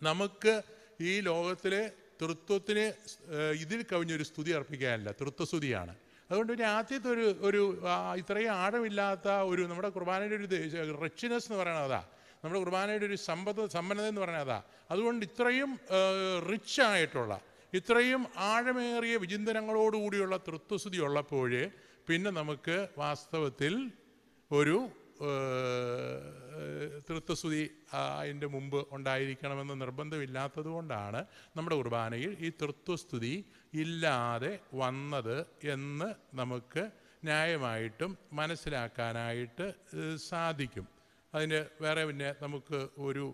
S1: നമുക്ക് ഈ ലോകത്തിലെ തൃത്വത്തിന് ഇതിൽ കവിഞ്ഞൊരു സ്തുതി അർപ്പിക്കാനില്ല തൃത്വസ്തുതിയാണ് അതുകൊണ്ട് പിന്നെ ആദ്യത്തെ ഒരു ഒരു ഇത്രയും ആഴമില്ലാത്ത ഒരു നമ്മുടെ കുർബാനയുടെ ഒരു റിച്ച്നെസ് എന്ന് പറയുന്നത് അതാ നമ്മുടെ കുർബാനയുടെ ഒരു സമ്പത്ത് സമ്പന്നത എന്ന് പറയുന്നത് അതാ അതുകൊണ്ട് ഇത്രയും റിച്ച് ആയിട്ടുള്ള ഇത്രയും ആഴമേറിയ വിചിന്തനങ്ങളോടുകൂടിയുള്ള തൃത്വസ്തുതി ഉള്ളപ്പോൾ പിന്നെ നമുക്ക് വാസ്തവത്തിൽ ഒരു തൃത്വസ്തുതി അതിൻ്റെ മുമ്പ് ഉണ്ടായിരിക്കണമെന്ന് നിർബന്ധമില്ലാത്തത് കൊണ്ടാണ് നമ്മുടെ കുർബാനയിൽ ഈ തൃത്വസ്തുതി ഇല്ലാതെ വന്നത് എന്ന് നമുക്ക് ന്യായമായിട്ടും മനസ്സിലാക്കാനായിട്ട് സാധിക്കും അതിന് വേറെ പിന്നെ നമുക്ക് ഒരു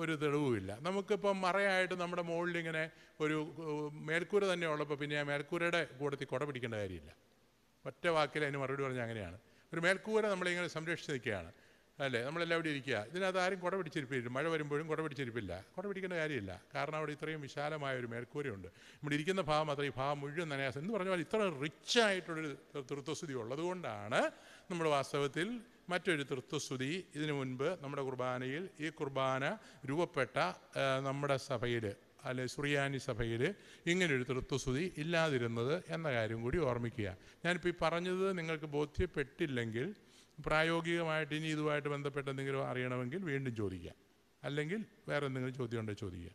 S1: ഒരു തെളിവുമില്ല നമുക്കിപ്പം മറയായിട്ട് നമ്മുടെ മുകളിൽ ഇങ്ങനെ ഒരു മേൽക്കൂര തന്നെ ഉള്ളപ്പോൾ പിന്നെ ആ മേൽക്കൂരയുടെ കൂടത്തിൽ കുട പിടിക്കേണ്ട കാര്യമില്ല ഒറ്റ വാക്കിൽ അതിന് മറുപടി പറഞ്ഞാൽ അങ്ങനെയാണ് ഒരു മേൽക്കൂര നമ്മളിങ്ങനെ സംരക്ഷിച്ച് നിൽക്കുകയാണ് അല്ലേ നമ്മളെല്ലാവരും ഇരിക്കുക ഇതിനകത്ത് ആരും കുട പിടിച്ചിരിപ്പില്ല മഴ വരുമ്പോഴും കുട പിടിച്ചിരിപ്പില്ല കുട പിടിക്കേണ്ട കാര്യമില്ല കാരണം അവിടെ ഇത്രയും വിശാലമായ ഒരു മേൽക്കൂരയുണ്ട് നമ്മുടെ ഇരിക്കുന്ന ഭാഗം അത്ര ഈ ഭാഗം മുഴുവൻ നനയാസം എന്ന് പറഞ്ഞാൽ ഇത്ര റിച്ച് ആയിട്ടുള്ളൊരു തൃത്വസ്തുതി ഉള്ളതുകൊണ്ടാണ് നമ്മൾ വാസ്തവത്തിൽ മറ്റൊരു തൃത്വസ്തുതി ഇതിനു മുൻപ് നമ്മുടെ കുർബാനയിൽ ഈ കുർബാന രൂപപ്പെട്ട നമ്മുടെ സഭയിൽ അല്ലെ സുറിയാനി സഭയിൽ ഇങ്ങനൊരു തൃത്വസ്തുതി ഇല്ലാതിരുന്നത് എന്ന കാര്യം കൂടി ഓർമ്മിക്കുക ഞാനിപ്പോൾ ഈ പറഞ്ഞത് നിങ്ങൾക്ക് ബോധ്യപ്പെട്ടില്ലെങ്കിൽ പ്രായോഗികമായിട്ട് ഇനി ഇതുമായിട്ട് ബന്ധപ്പെട്ട് എന്തെങ്കിലും അറിയണമെങ്കിൽ വീണ്ടും ചോദിക്കാം അല്ലെങ്കിൽ വേറെ എന്തെങ്കിലും ചോദ്യം ഉണ്ടെങ്കിൽ ചോദിക്കുക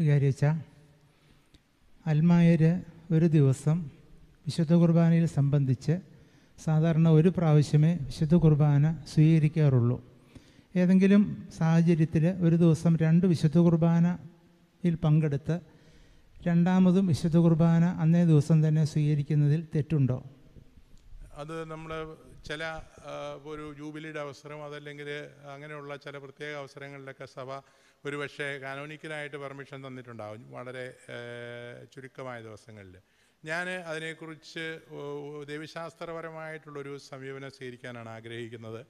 S1: വിചാരിച്ച അൽമായര് ഒരു ദിവസം വിശുദ്ധ കുർബാനയിൽ സംബന്ധിച്ച് സാധാരണ ഒരു പ്രാവശ്യമേ വിശുദ്ധ കുർബാന സ്വീകരിക്കാറുള്ളൂ ഏതെങ്കിലും സാഹചര്യത്തിൽ ഒരു ദിവസം രണ്ട് വിശുദ്ധ കുർബാനയിൽ പങ്കെടുത്ത് രണ്ടാമതും വിശുദ്ധ കുർബാന അന്നേ ദിവസം തന്നെ സ്വീകരിക്കുന്നതിൽ തെറ്റുണ്ടോ അത് നമ്മൾ ചില ഒരു ജൂബിലിയുടെ അവസരം അതല്ലെങ്കിൽ അങ്ങനെയുള്ള ചില പ്രത്യേക അവസരങ്ങളിലൊക്കെ സഭ ഒരു പക്ഷേ കാനോനിക്കലായിട്ട് പെർമിഷൻ തന്നിട്ടുണ്ടാവും വളരെ ചുരുക്കമായ ദിവസങ്ങളിൽ ഞാൻ അതിനെക്കുറിച്ച് ദേവശാസ്ത്രപരമായിട്ടുള്ളൊരു സമീപനം സ്വീകരിക്കാനാണ് ആഗ്രഹിക്കുന്നത്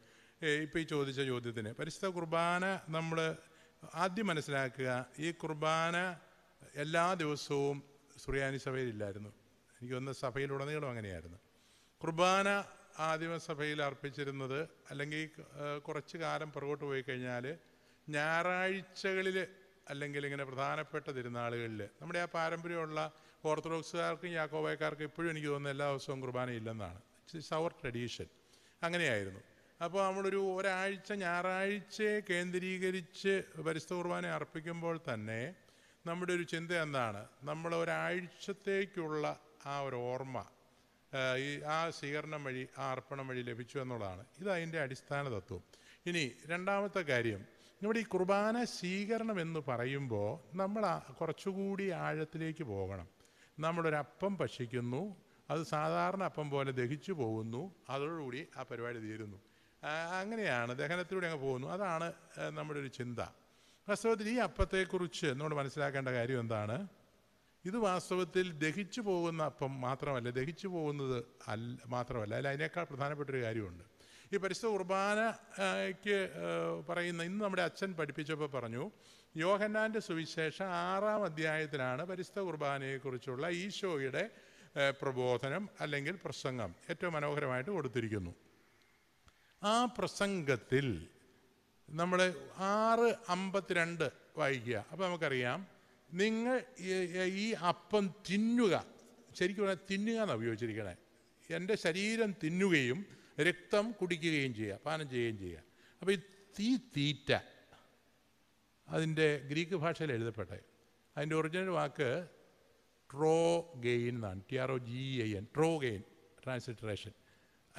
S1: ഇപ്പോൾ ഈ ചോദിച്ച ചോദ്യത്തിന് പരിസ്ഥിത കുർബാന നമ്മൾ ആദ്യം മനസ്സിലാക്കുക ഈ കുർബാന എല്ലാ ദിവസവും സുറിയാനി സഭയിലില്ലായിരുന്നു എനിക്ക് വന്ന സഭയിലുടനീളം അങ്ങനെയായിരുന്നു കുർബാന ആദിമ സഭയിൽ അർപ്പിച്ചിരുന്നത് അല്ലെങ്കിൽ കുറച്ച് കാലം പുറകോട്ട് പോയി കഴിഞ്ഞാൽ ഞായറാഴ്ചകളിൽ അല്ലെങ്കിൽ ഇങ്ങനെ പ്രധാനപ്പെട്ട തിരുനാളുകളിൽ നമ്മുടെ ആ പാരമ്പര്യമുള്ള ഓർത്തഡോക്സുകാർക്കും യാക്കോബായക്കാർക്കും ഇപ്പോഴും എനിക്ക് തോന്നുന്നു എല്ലാ ദിവസവും കുർബാന ഇല്ലെന്നാണ് ഇറ്റ്സ് അവർ ട്രഡീഷൻ അങ്ങനെയായിരുന്നു അപ്പോൾ നമ്മളൊരു ഒരാഴ്ച ഞായറാഴ്ചയെ കേന്ദ്രീകരിച്ച് പരിസ്ഥ കുർബാന അർപ്പിക്കുമ്പോൾ തന്നെ നമ്മുടെ ഒരു ചിന്ത എന്താണ് നമ്മൾ ഒരാഴ്ചത്തേക്കുള്ള ആ ഒരു ഓർമ്മ ഈ ആ സ്വീകരണം വഴി ആ അർപ്പണം വഴി ലഭിച്ചു എന്നുള്ളതാണ് ഇത് അതിൻ്റെ അടിസ്ഥാന തത്വം ഇനി രണ്ടാമത്തെ കാര്യം നമ്മുടെ ഈ കുർബാന സ്വീകരണം എന്ന് പറയുമ്പോൾ നമ്മൾ കുറച്ചുകൂടി ആഴത്തിലേക്ക് പോകണം നമ്മളൊരപ്പം ഭക്ഷിക്കുന്നു അത് സാധാരണ അപ്പം പോലെ ദഹിച്ചു പോകുന്നു അതോടുകൂടി ആ പരിപാടി തീരുന്നു അങ്ങനെയാണ് ദഹനത്തിലൂടെ അങ്ങ് പോകുന്നു അതാണ് നമ്മുടെ ഒരു ചിന്ത വാസ്തവത്തിൽ ഈ അപ്പത്തെക്കുറിച്ച് നമ്മൾ മനസ്സിലാക്കേണ്ട കാര്യം എന്താണ് ഇത് വാസ്തവത്തിൽ ദഹിച്ചു പോകുന്ന അപ്പം മാത്രമല്ല ദഹിച്ചു പോകുന്നത് അല്ല മാത്രമല്ല അല്ല അതിനേക്കാൾ ഒരു കാര്യമുണ്ട് ഈ പരിശുദ്ധ കുർബാനയ്ക്ക് പറയുന്ന ഇന്ന് നമ്മുടെ അച്ഛൻ പഠിപ്പിച്ചപ്പോൾ പറഞ്ഞു യോഹന്നാൻ്റെ സുവിശേഷം ആറാം അധ്യായത്തിലാണ് പരിശുദ്ധ കുർബാനയെക്കുറിച്ചുള്ള ഈശോയുടെ പ്രബോധനം അല്ലെങ്കിൽ പ്രസംഗം ഏറ്റവും മനോഹരമായിട്ട് കൊടുത്തിരിക്കുന്നു ആ പ്രസംഗത്തിൽ നമ്മൾ ആറ് അമ്പത്തിരണ്ട് വായിക്കുക അപ്പോൾ നമുക്കറിയാം നിങ്ങൾ ഈ അപ്പം തിന്നുക ശരിക്കും പറഞ്ഞാൽ തിന്നുക എന്നാണ് ഉപയോഗിച്ചിരിക്കണേ എൻ്റെ ശരീരം തിന്നുകയും രക്തം കുടിക്കുകയും ചെയ്യുക പാനം ചെയ്യുകയും ചെയ്യുക അപ്പോൾ ഈ തീ തീറ്റ അതിൻ്റെ ഗ്രീക്ക് ഭാഷയിൽ എഴുതപ്പെട്ടെ അതിൻ്റെ ഒറിജിനൽ വാക്ക് ട്രോ ഗെയിൻ എന്നാണ് T R O G I N ട്രോ ഗെയിൻ ട്രാൻസ്ലിറ്ററേഷൻ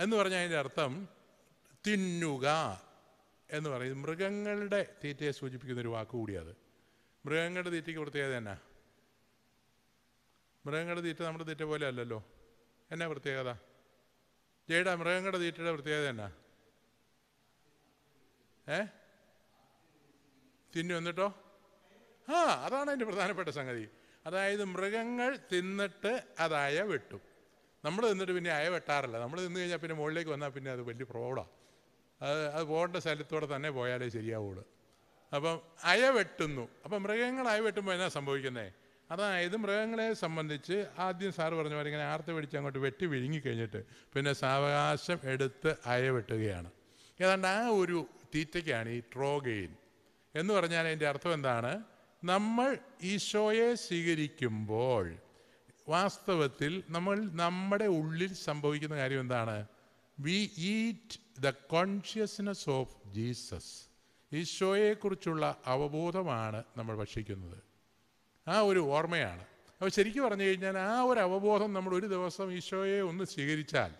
S1: എന്ന് പറഞ്ഞാൽ അതിൻ്റെ അർത്ഥം തിന്നുക എന്ന് പറയുന്നത് മൃഗങ്ങളുടെ തീറ്റയെ സൂചിപ്പിക്കുന്ന ഒരു വാക്ക് കൂടിയത് മൃഗങ്ങളുടെ തീറ്റയ്ക്ക് പ്രത്യേകത എന്നാ മൃഗങ്ങളുടെ തീറ്റ നമ്മുടെ തീറ്റ പോലെ അല്ലല്ലോ എന്നാ പ്രത്യേകത ജയുടെ മൃഗങ്ങളുടെ തീറ്റയുടെ പ്രത്യേകത എന്നാ ഏ തിന്നു എന്നിട്ടോ ആ അതാണ് എൻ്റെ പ്രധാനപ്പെട്ട സംഗതി അതായത് മൃഗങ്ങൾ തിന്നിട്ട് അതായ വെട്ടു വെട്ടും നമ്മൾ തിന്നിട്ട് പിന്നെ അയ വെട്ടാറില്ല നമ്മൾ തിന്നു കഴിഞ്ഞാൽ പിന്നെ മുകളിലേക്ക് വന്നാൽ പിന്നെ അത് വലിയ പ്രോബ്ലമാണ് അത് അത് പോകേണ്ട സ്ഥലത്തൂടെ തന്നെ പോയാലേ ശരിയാവുള്ളൂ അപ്പം അയ വെട്ടുന്നു അപ്പം മൃഗങ്ങൾ അയ വെട്ടുമ്പോൾ എന്നാ സംഭവിക്കുന്നത് അതായത് മൃഗങ്ങളെ സംബന്ധിച്ച് ആദ്യം സാറ് പറഞ്ഞ പോലെ ഇങ്ങനെ ആർത്ത് പിടിച്ച് അങ്ങോട്ട് വെട്ടി വിഴുങ്ങി കഴിഞ്ഞിട്ട് പിന്നെ സാവകാശം എടുത്ത് അയ വെട്ടുകയാണ് ഏതാണ്ട് ആ ഒരു തീറ്റയ്ക്കാണ് ഈ ട്രോഗെയിൻ എന്ന് പറഞ്ഞാൽ അതിൻ്റെ അർത്ഥം എന്താണ് നമ്മൾ ഈശോയെ സ്വീകരിക്കുമ്പോൾ വാസ്തവത്തിൽ നമ്മൾ നമ്മുടെ ഉള്ളിൽ സംഭവിക്കുന്ന കാര്യം എന്താണ് we eat the consciousness of Jesus ഈശോയെക്കുറിച്ചുള്ള അവബോധമാണ് നമ്മൾ ഭക്ഷിക്കുന്നത് ആ ഒരു ഓർമ്മയാണ് അപ്പോൾ ശരിക്കും പറഞ്ഞു കഴിഞ്ഞാൽ ആ ഒരു അവബോധം നമ്മൾ ഒരു ദിവസം ഈശോയെ ഒന്ന് സ്വീകരിച്ചാൽ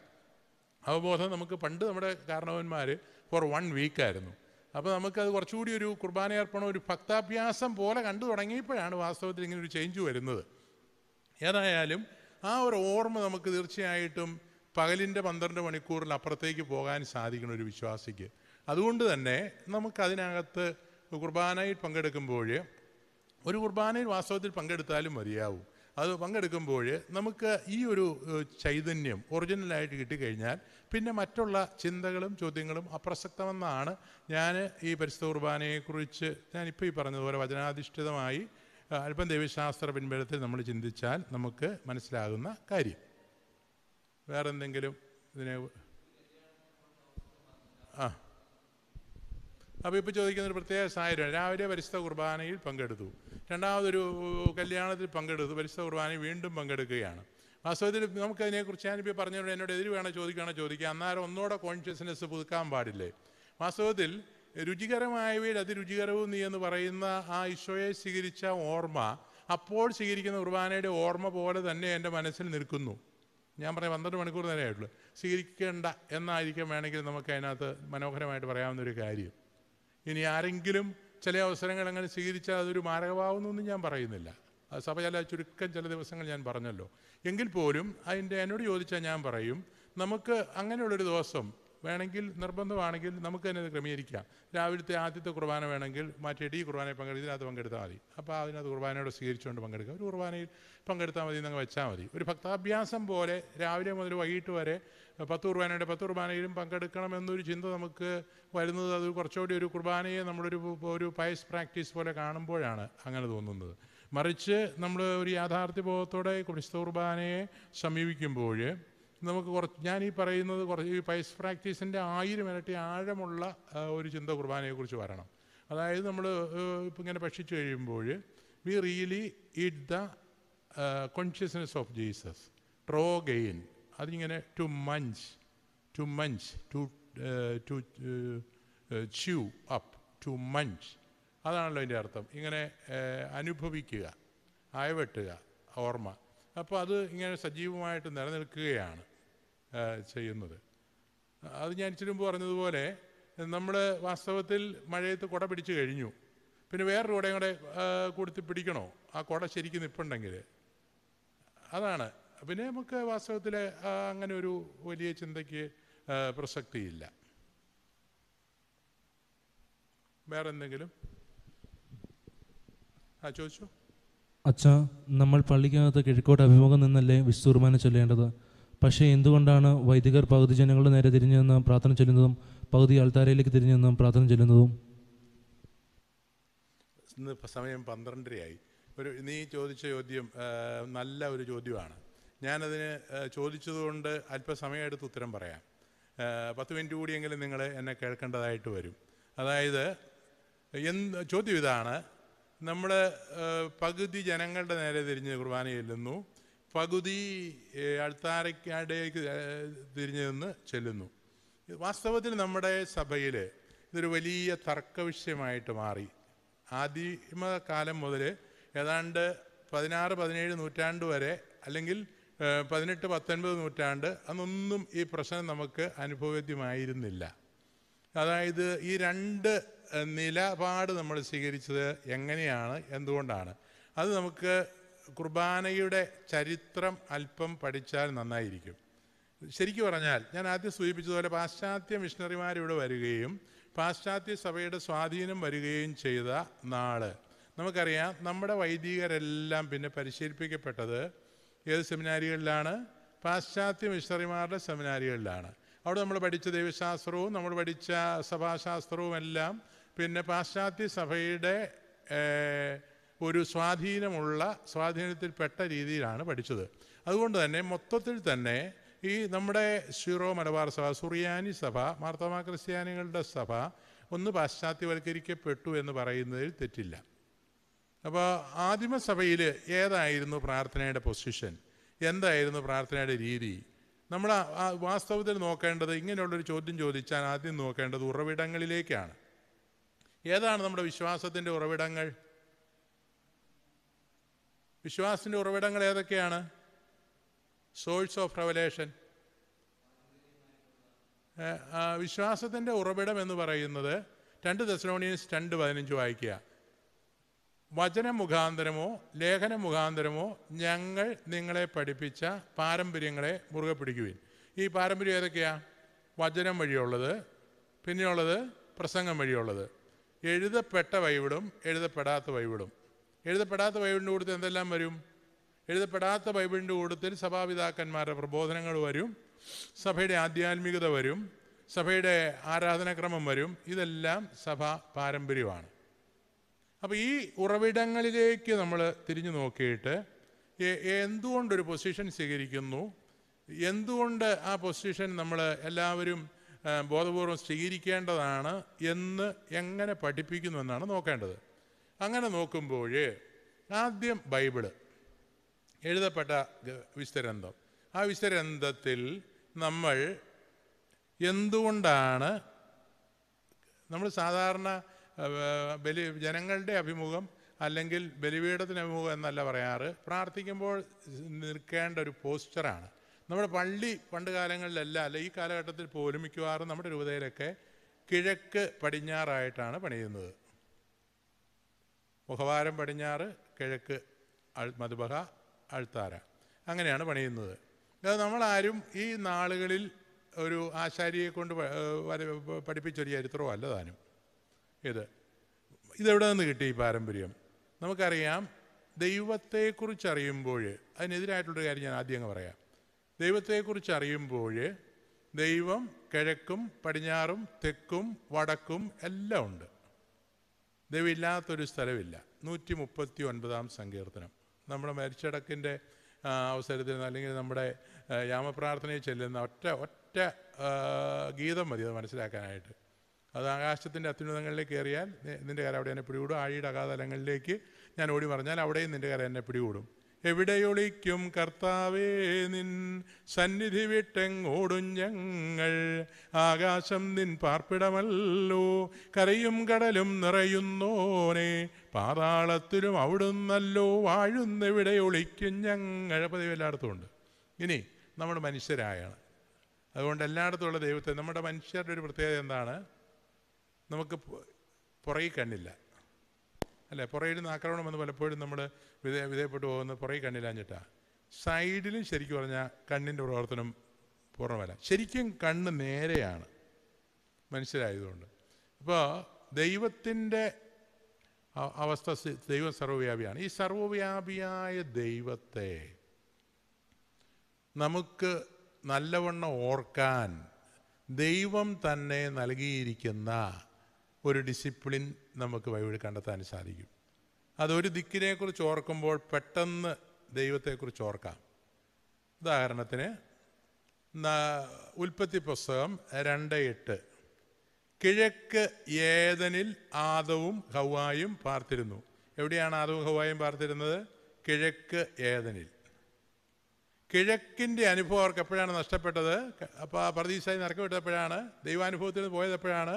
S1: അവബോധം നമുക്ക് പണ്ട് നമ്മുടെ കാരണവന്മാർ ഫോർ വൺ വീക്കായിരുന്നു അപ്പോൾ നമുക്കത് കുറച്ചുകൂടി ഒരു കുർബാനയർപ്പണം ഒരു ഭക്താഭ്യാസം പോലെ കണ്ടു തുടങ്ങിയപ്പോഴാണ് വാസ്തവത്തിൽ ഇങ്ങനെ ഒരു ചേഞ്ച് വരുന്നത് ഏതായാലും ആ ഒരു ഓർമ്മ നമുക്ക് തീർച്ചയായിട്ടും പകലിൻ്റെ പന്ത്രണ്ട് മണിക്കൂറിൽ അപ്പുറത്തേക്ക് പോകാൻ സാധിക്കണം ഒരു വിശ്വാസിക്ക് അതുകൊണ്ട് തന്നെ നമുക്കതിനകത്ത് കുർബാനയിൽ പങ്കെടുക്കുമ്പോൾ ഒരു കുർബാനയിൽ വാസ്തവത്തിൽ പങ്കെടുത്താലും മതിയാവും അത് പങ്കെടുക്കുമ്പോൾ നമുക്ക് ഈ ഒരു ചൈതന്യം ഒറിജിനലായിട്ട് കിട്ടിക്കഴിഞ്ഞാൽ പിന്നെ മറ്റുള്ള ചിന്തകളും ചോദ്യങ്ങളും അപ്രസക്തമെന്നാണ് ഞാൻ ഈ പരിശുദ്ധ കുർബാനയെക്കുറിച്ച് ഞാനിപ്പോൾ ഈ പറഞ്ഞതുപോലെ വചനാധിഷ്ഠിതമായി അല്പം ദൈവശാസ്ത്ര പിൻബലത്തിൽ നമ്മൾ ചിന്തിച്ചാൽ നമുക്ക് മനസ്സിലാകുന്ന കാര്യം വേറെ എന്തെങ്കിലും ഇതിനെ ആ അപ്പോൾ ഇപ്പോൾ ചോദിക്കുന്നൊരു പ്രത്യേക സാഹചര്യമാണ് രാവിലെ പരിശുദ്ധ കുർബാനയിൽ പങ്കെടുത്തു രണ്ടാമതൊരു കല്യാണത്തിൽ പങ്കെടുത്തു പരിശുദ്ധ കുർബാനയിൽ വീണ്ടും പങ്കെടുക്കുകയാണ് വാസ്തവത്തിൽ അതിനെക്കുറിച്ച് ഞാനിപ്പോൾ പറഞ്ഞവരോട് എന്നോട് എതിര് വേണേൽ ചോദിക്കുകയാണോ ചോദിക്കുക അന്നേരം ഒന്നുകൂടെ കോൺഷ്യസ്നെസ് പുതുക്കാൻ പാടില്ലേ വാസ്തവത്തിൽ രുചികരമായവയിൽ അതിരുചികരവും നീ എന്ന് പറയുന്ന ആ ഈശോയെ സ്വീകരിച്ച ഓർമ്മ അപ്പോൾ സ്വീകരിക്കുന്ന കുർബാനയുടെ ഓർമ്മ പോലെ തന്നെ എൻ്റെ മനസ്സിൽ നിൽക്കുന്നു ഞാൻ പറയാം പന്ത്രണ്ട് മണിക്കൂർ നേരമേ ആയിട്ടുള്ളൂ സ്വീകരിക്കേണ്ട എന്നായിരിക്കും വേണമെങ്കിൽ നമുക്ക് അതിനകത്ത് മനോഹരമായിട്ട് പറയാവുന്ന ഒരു കാര്യം ഇനി ആരെങ്കിലും ചില അവസരങ്ങൾ അങ്ങനെ സ്വീകരിച്ചാൽ അതൊരു മാരകമാവുന്നൊന്നും ഞാൻ പറയുന്നില്ല സഭ ചില ചുരുക്കം ചില ദിവസങ്ങൾ ഞാൻ പറഞ്ഞല്ലോ എങ്കിൽ പോലും അതിൻ്റെ എന്നോട് ചോദിച്ചാൽ ഞാൻ പറയും നമുക്ക് അങ്ങനെയുള്ളൊരു ദിവസം വേണമെങ്കിൽ നിർബന്ധമാണെങ്കിൽ നമുക്ക് തന്നെ അത് ക്രമീകരിക്കാം രാവിലത്തെ ആദ്യത്തെ കുർബാന വേണമെങ്കിൽ മറ്റേ ഡി കുർബാനയിൽ പങ്കെടുത്ത് അത് പങ്കെടുത്താൽ മതി അപ്പോൾ അതിനകത്ത് കുർബാനയോട് സ്വീകരിച്ചുകൊണ്ട് പങ്കെടുക്കുക ഒരു കുർബാനയിൽ പങ്കെടുത്താൽ മതി എന്നങ്ങ് വെച്ചാൽ മതി ഒരു ഭക്താഭ്യാസം പോലെ രാവിലെ മുതൽ വൈകിട്ട് വരെ പത്ത് കുർബാനയുടെ പത്ത് കുർബാനയിലും പങ്കെടുക്കണമെന്നൊരു ചിന്ത നമുക്ക് വരുന്നത് അത് കുറച്ചുകൂടി ഒരു കുർബാനയെ നമ്മളൊരു ഒരു പയസ് പ്രാക്ടീസ് പോലെ കാണുമ്പോഴാണ് അങ്ങനെ തോന്നുന്നത് മറിച്ച് നമ്മൾ ഒരു യാഥാർത്ഥ്യബോധത്തോടെ ക്രിസ്തു കുർബാനയെ സമീപിക്കുമ്പോൾ നമുക്ക് കുറച്ച് ഞാൻ ഈ പറയുന്നത് കുറച്ച് ഈ പൈസ് പ്രാക്ടീസിൻ്റെ ആയിരം ഇരട്ടി ആഴമുള്ള ഒരു ചിന്ത കുർബാനയെക്കുറിച്ച് വരണം അതായത് നമ്മൾ ഇപ്പം ഇങ്ങനെ ഭക്ഷിച്ചു കഴിയുമ്പോൾ we really eat the consciousness of Jesus ട്രോ ഗെയിൻ അതിങ്ങനെ to munch to munch to to chew up to munch അതാണല്ലോ അതിൻ്റെ അർത്ഥം ഇങ്ങനെ അനുഭവിക്കുക അയവെട്ടുക ഓർമ്മ അപ്പോൾ അത് ഇങ്ങനെ സജീവമായിട്ട് നിലനിൽക്കുകയാണ് ചെയ്യുന്നത് അത് ഞാൻ ഇച്ചിരി മുമ്പ് പറഞ്ഞതുപോലെ നമ്മൾ വാസ്തവത്തിൽ മഴയത്ത് കുട പിടിച്ചു കഴിഞ്ഞു പിന്നെ വേറൊരു കുടയും കൂടെ കൊടുത്ത് പിടിക്കണോ ആ കുട ശരിക്കും നിപ്പുണ്ടെങ്കിൽ അതാണ് പിന്നെ നമുക്ക് വാസ്തവത്തിൽ അങ്ങനെ ഒരു വലിയ ചിന്തയ്ക്ക് പ്രസക്തിയില്ല വേറെ എന്തെങ്കിലും ആ ചോദിച്ചു അച്ഛാ നമ്മൾ പള്ളിക്കകത്ത് കിഴക്കോട്ട് അഭിമുഖം നിന്നല്ലേ വിശ്വർമാനം ചൊല്ലേണ്ടത് പക്ഷേ എന്തുകൊണ്ടാണ് വൈദികർ പകുതി ജനങ്ങളുടെ നേരെ തിരിഞ്ഞു നിന്ന് പ്രാർത്ഥന ചൊല്ലുന്നതും പകുതി ആൾത്താരയിലേക്ക് തിരിഞ്ഞു നിന്ന് പ്രാർത്ഥന ചൊല്ലുന്നതും ഇന്ന് സമയം പന്ത്രണ്ടരയായി ഒരു നീ ചോദിച്ച ചോദ്യം നല്ല ഒരു ചോദ്യമാണ് ഞാനതിന് ചോദിച്ചതുകൊണ്ട് അല്പസമയം എടുത്ത് ഉത്തരം പറയാം പത്ത് മിനിറ്റ് കൂടിയെങ്കിലും നിങ്ങൾ എന്നെ കേൾക്കേണ്ടതായിട്ട് വരും അതായത് എന്ത് ചോദ്യം ഇതാണ് നമ്മൾ പകുതി ജനങ്ങളുടെ നേരെ തിരിഞ്ഞ് കുർബാന ചെല്ലുന്നു പകുതി അൾത്താരയ്ക്കടേക്ക് തിരിഞ്ഞു നിന്ന് ചെല്ലുന്നു വാസ്തവത്തിൽ നമ്മുടെ സഭയിൽ ഇതൊരു വലിയ തർക്ക വിഷയമായിട്ട് മാറി ആദിമകാലം മുതൽ ഏതാണ്ട് പതിനാറ് പതിനേഴ് നൂറ്റാണ്ട് വരെ അല്ലെങ്കിൽ പതിനെട്ട് പത്തൊൻപത് നൂറ്റാണ്ട് അന്നൊന്നും ഈ പ്രശ്നം നമുക്ക് അനുഭവവേദ്യമായിരുന്നില്ല അതായത് ഈ രണ്ട് നിലപാട് നമ്മൾ സ്വീകരിച്ചത് എങ്ങനെയാണ് എന്തുകൊണ്ടാണ് അത് നമുക്ക് കുർബാനയുടെ ചരിത്രം അല്പം പഠിച്ചാൽ നന്നായിരിക്കും ശരിക്കു പറഞ്ഞാൽ ഞാൻ ആദ്യം സൂചിപ്പിച്ചതുപോലെ പാശ്ചാത്യ മിഷണറിമാരിവിടെ വരികയും പാശ്ചാത്യ സഭയുടെ സ്വാധീനം വരികയും ചെയ്ത നാള് നമുക്കറിയാം നമ്മുടെ വൈദികരെല്ലാം പിന്നെ പരിശീലിപ്പിക്കപ്പെട്ടത് ഏത് സെമിനാരികളിലാണ് പാശ്ചാത്യ മിഷണറിമാരുടെ സെമിനാരികളിലാണ് അവിടെ നമ്മൾ പഠിച്ച ദൈവശാസ്ത്രവും നമ്മൾ പഠിച്ച സഭാശാസ്ത്രവും എല്ലാം പിന്നെ പാശ്ചാത്യ സഭയുടെ ഒരു സ്വാധീനമുള്ള സ്വാധീനത്തിൽപ്പെട്ട രീതിയിലാണ് പഠിച്ചത് അതുകൊണ്ട് തന്നെ മൊത്തത്തിൽ തന്നെ ഈ നമ്മുടെ സിറോ മലബാർ സഭ സുറിയാനി സഭ മാർത്തമ ക്രിസ്ത്യാനികളുടെ സഭ ഒന്ന് പാശ്ചാത്യവൽക്കരിക്കപ്പെട്ടു എന്ന് പറയുന്നതിൽ തെറ്റില്ല അപ്പോൾ ആദിമസഭയിൽ ഏതായിരുന്നു പ്രാർത്ഥനയുടെ പൊസിഷൻ എന്തായിരുന്നു പ്രാർത്ഥനയുടെ രീതി നമ്മൾ വാസ്തവത്തിൽ നോക്കേണ്ടത് ഇങ്ങനെയുള്ളൊരു ചോദ്യം ചോദിച്ചാൽ ആദ്യം നോക്കേണ്ടത് ഉറവിടങ്ങളിലേക്കാണ് ഏതാണ് നമ്മുടെ വിശ്വാസത്തിൻ്റെ ഉറവിടങ്ങൾ വിശ്വാസിൻ്റെ ഉറവിടങ്ങൾ ഏതൊക്കെയാണ് സോഴ്സ് ഓഫ് റവലേഷൻ വിശ്വാസത്തിൻ്റെ ഉറവിടം എന്ന് പറയുന്നത് രണ്ട് ദശലോണിയൻസ് രണ്ട് പതിനഞ്ച് വായിക്കുക വചനം മുഖാന്തരമോ ലേഖനം മുഖാന്തരമോ ഞങ്ങൾ നിങ്ങളെ പഠിപ്പിച്ച പാരമ്പര്യങ്ങളെ മുറുകെ പിടിക്കുവിൻ ഈ പാരമ്പര്യം ഏതൊക്കെയാ വചനം വഴിയുള്ളത് പിന്നെയുള്ളത് പ്രസംഗം വഴിയുള്ളത് എഴുതപ്പെട്ട വൈവിടും എഴുതപ്പെടാത്ത വൈവിടും എഴുതപ്പെടാത്ത ബൈബിളിൻ്റെ കൂടുതൽ എന്തെല്ലാം വരും എഴുതപ്പെടാത്ത ബൈബിളിൻ്റെ കൂടുതൽ സഭാപിതാക്കന്മാരുടെ പ്രബോധനങ്ങൾ വരും സഭയുടെ ആധ്യാത്മികത വരും സഭയുടെ ആരാധനാക്രമം വരും ഇതെല്ലാം സഭ പാരമ്പര്യമാണ് അപ്പോൾ ഈ ഉറവിടങ്ങളിലേക്ക് നമ്മൾ തിരിഞ്ഞു നോക്കിയിട്ട് എന്തുകൊണ്ടൊരു പൊസിഷൻ സ്വീകരിക്കുന്നു എന്തുകൊണ്ട് ആ പൊസിഷൻ നമ്മൾ എല്ലാവരും ബോധപൂർവം സ്വീകരിക്കേണ്ടതാണ് എന്ന് എങ്ങനെ പഠിപ്പിക്കുന്നു എന്നാണ് നോക്കേണ്ടത് അങ്ങനെ നോക്കുമ്പോൾ ആദ്യം ബൈബിള് എഴുതപ്പെട്ട വിശ്വരന്തം ആ വിശ്വരന്തത്തിൽ നമ്മൾ എന്തുകൊണ്ടാണ് നമ്മൾ സാധാരണ ബലി ജനങ്ങളുടെ അഭിമുഖം അല്ലെങ്കിൽ ബലിപീഠത്തിന് അഭിമുഖം എന്നല്ല പറയാറ് പ്രാർത്ഥിക്കുമ്പോൾ നിൽക്കേണ്ട ഒരു പോസ്റ്ററാണ് നമ്മുടെ പള്ളി പണ്ട് കാലങ്ങളിലല്ല അല്ല ഈ കാലഘട്ടത്തിൽ പോലും മിക്കവാറും നമ്മുടെ രൂപതയിലൊക്കെ കിഴക്ക് പടിഞ്ഞാറായിട്ടാണ് പണിയുന്നത് മുഖവാരം പടിഞ്ഞാറ് കിഴക്ക് മധുബഹ അൾത്താര അങ്ങനെയാണ് പണിയുന്നത് അത് നമ്മളാരും ഈ നാളുകളിൽ ഒരു ആശാരിയെ കൊണ്ട് പഠിപ്പിച്ചൊരു ചരിത്രവും അല്ല താനും ഇത് ഇതെവിടെ നിന്ന് കിട്ടി ഈ പാരമ്പര്യം നമുക്കറിയാം ദൈവത്തെക്കുറിച്ച് അറിയുമ്പോൾ അതിനെതിരായിട്ടുള്ളൊരു കാര്യം ഞാൻ ആദ്യം അങ്ങ് പറയാം ദൈവത്തെക്കുറിച്ച് അറിയുമ്പോൾ ദൈവം കിഴക്കും പടിഞ്ഞാറും തെക്കും വടക്കും എല്ലാം ഉണ്ട് ദൈവമില്ലാത്തൊരു സ്ഥലമില്ല നൂറ്റി മുപ്പത്തി ഒൻപതാം സങ്കീർത്തനം നമ്മുടെ മരിച്ചടക്കിൻ്റെ അവസരത്തിൽ അല്ലെങ്കിൽ നമ്മുടെ യാമപ്രാർത്ഥനയിൽ ചെല്ലുന്ന ഒറ്റ ഒറ്റ ഗീതം മതി അത് മനസ്സിലാക്കാനായിട്ട് അത് ആകാശത്തിൻ്റെ അത്യുന്നതങ്ങളിലേക്ക് കയറിയാൽ നിൻ്റെ കര അവിടെ എന്നെ പിടികൂടും ആഴിയുടെ അകാതലങ്ങളിലേക്ക് ഞാൻ ഓടി പറഞ്ഞാൽ അവിടെയും നിൻ്റെ കര എന്നെ പിടികൂടും എവിടെയൊളിക്കും കർത്താവേ നിൻ സന്നിധി വിട്ടെങ്ങോടും ഞങ്ങൾ ആകാശം നിൻ പാർപ്പിടമല്ലോ കരയും കടലും നിറയുന്നോനെ പാതാളത്തിലും അവിടുന്നല്ലോ വാഴുന്നെവിടെ ഒളിക്കും ഞങ്ങൾ പതിവ് എല്ലായിടത്തും ഉണ്ട് ഇനി നമ്മൾ മനുഷ്യരായാണ് അതുകൊണ്ട് ഉള്ള ദൈവത്തെ നമ്മുടെ മനുഷ്യരുടെ ഒരു പ്രത്യേകത എന്താണ് നമുക്ക് പുറകിൽ കണ്ണില്ല അല്ലേ പുറകിൽ നിന്ന് ആക്രമണം വന്ന് പലപ്പോഴും നമ്മൾ വിധേ വിധേയപ്പെട്ടു പോകുന്ന പുറകെ കണ്ണിലാഞ്ഞിട്ടാണ് സൈഡിലും ശരിക്കും പറഞ്ഞാൽ കണ്ണിൻ്റെ പ്രവർത്തനം പൂർണ്ണമല്ല ശരിക്കും കണ്ണ് നേരെയാണ് മനുഷ്യരായതുകൊണ്ട് അപ്പോൾ ദൈവത്തിൻ്റെ അവസ്ഥ ദൈവം സർവ്വവ്യാപിയാണ് ഈ സർവ്വവ്യാപിയായ ദൈവത്തെ നമുക്ക് നല്ലവണ്ണം ഓർക്കാൻ ദൈവം തന്നെ നൽകിയിരിക്കുന്ന ഒരു ഡിസിപ്ലിൻ നമുക്ക് വഴിവഴി കണ്ടെത്താൻ സാധിക്കും അതൊരു ദിക്കിനെക്കുറിച്ച് ഓർക്കുമ്പോൾ പെട്ടെന്ന് ദൈവത്തെക്കുറിച്ച് ഓർക്കാം ഉദാഹരണത്തിന് ഉൽപ്പത്തി പുസ്തകം രണ്ട് എട്ട് കിഴക്ക് ഏതനിൽ ആദവും ഹവായും പാർത്തിരുന്നു എവിടെയാണ് ആദവും ഹവായും പാർത്തിരുന്നത് കിഴക്ക് ഏതനിൽ കിഴക്കിൻ്റെ അനുഭവം അവർക്ക് എപ്പോഴാണ് നഷ്ടപ്പെട്ടത് അപ്പോൾ ആ പ്രതീക്ഷയായി നരക്കപ്പെട്ടപ്പോഴാണ് പോയത് പോയതെപ്പോഴാണ്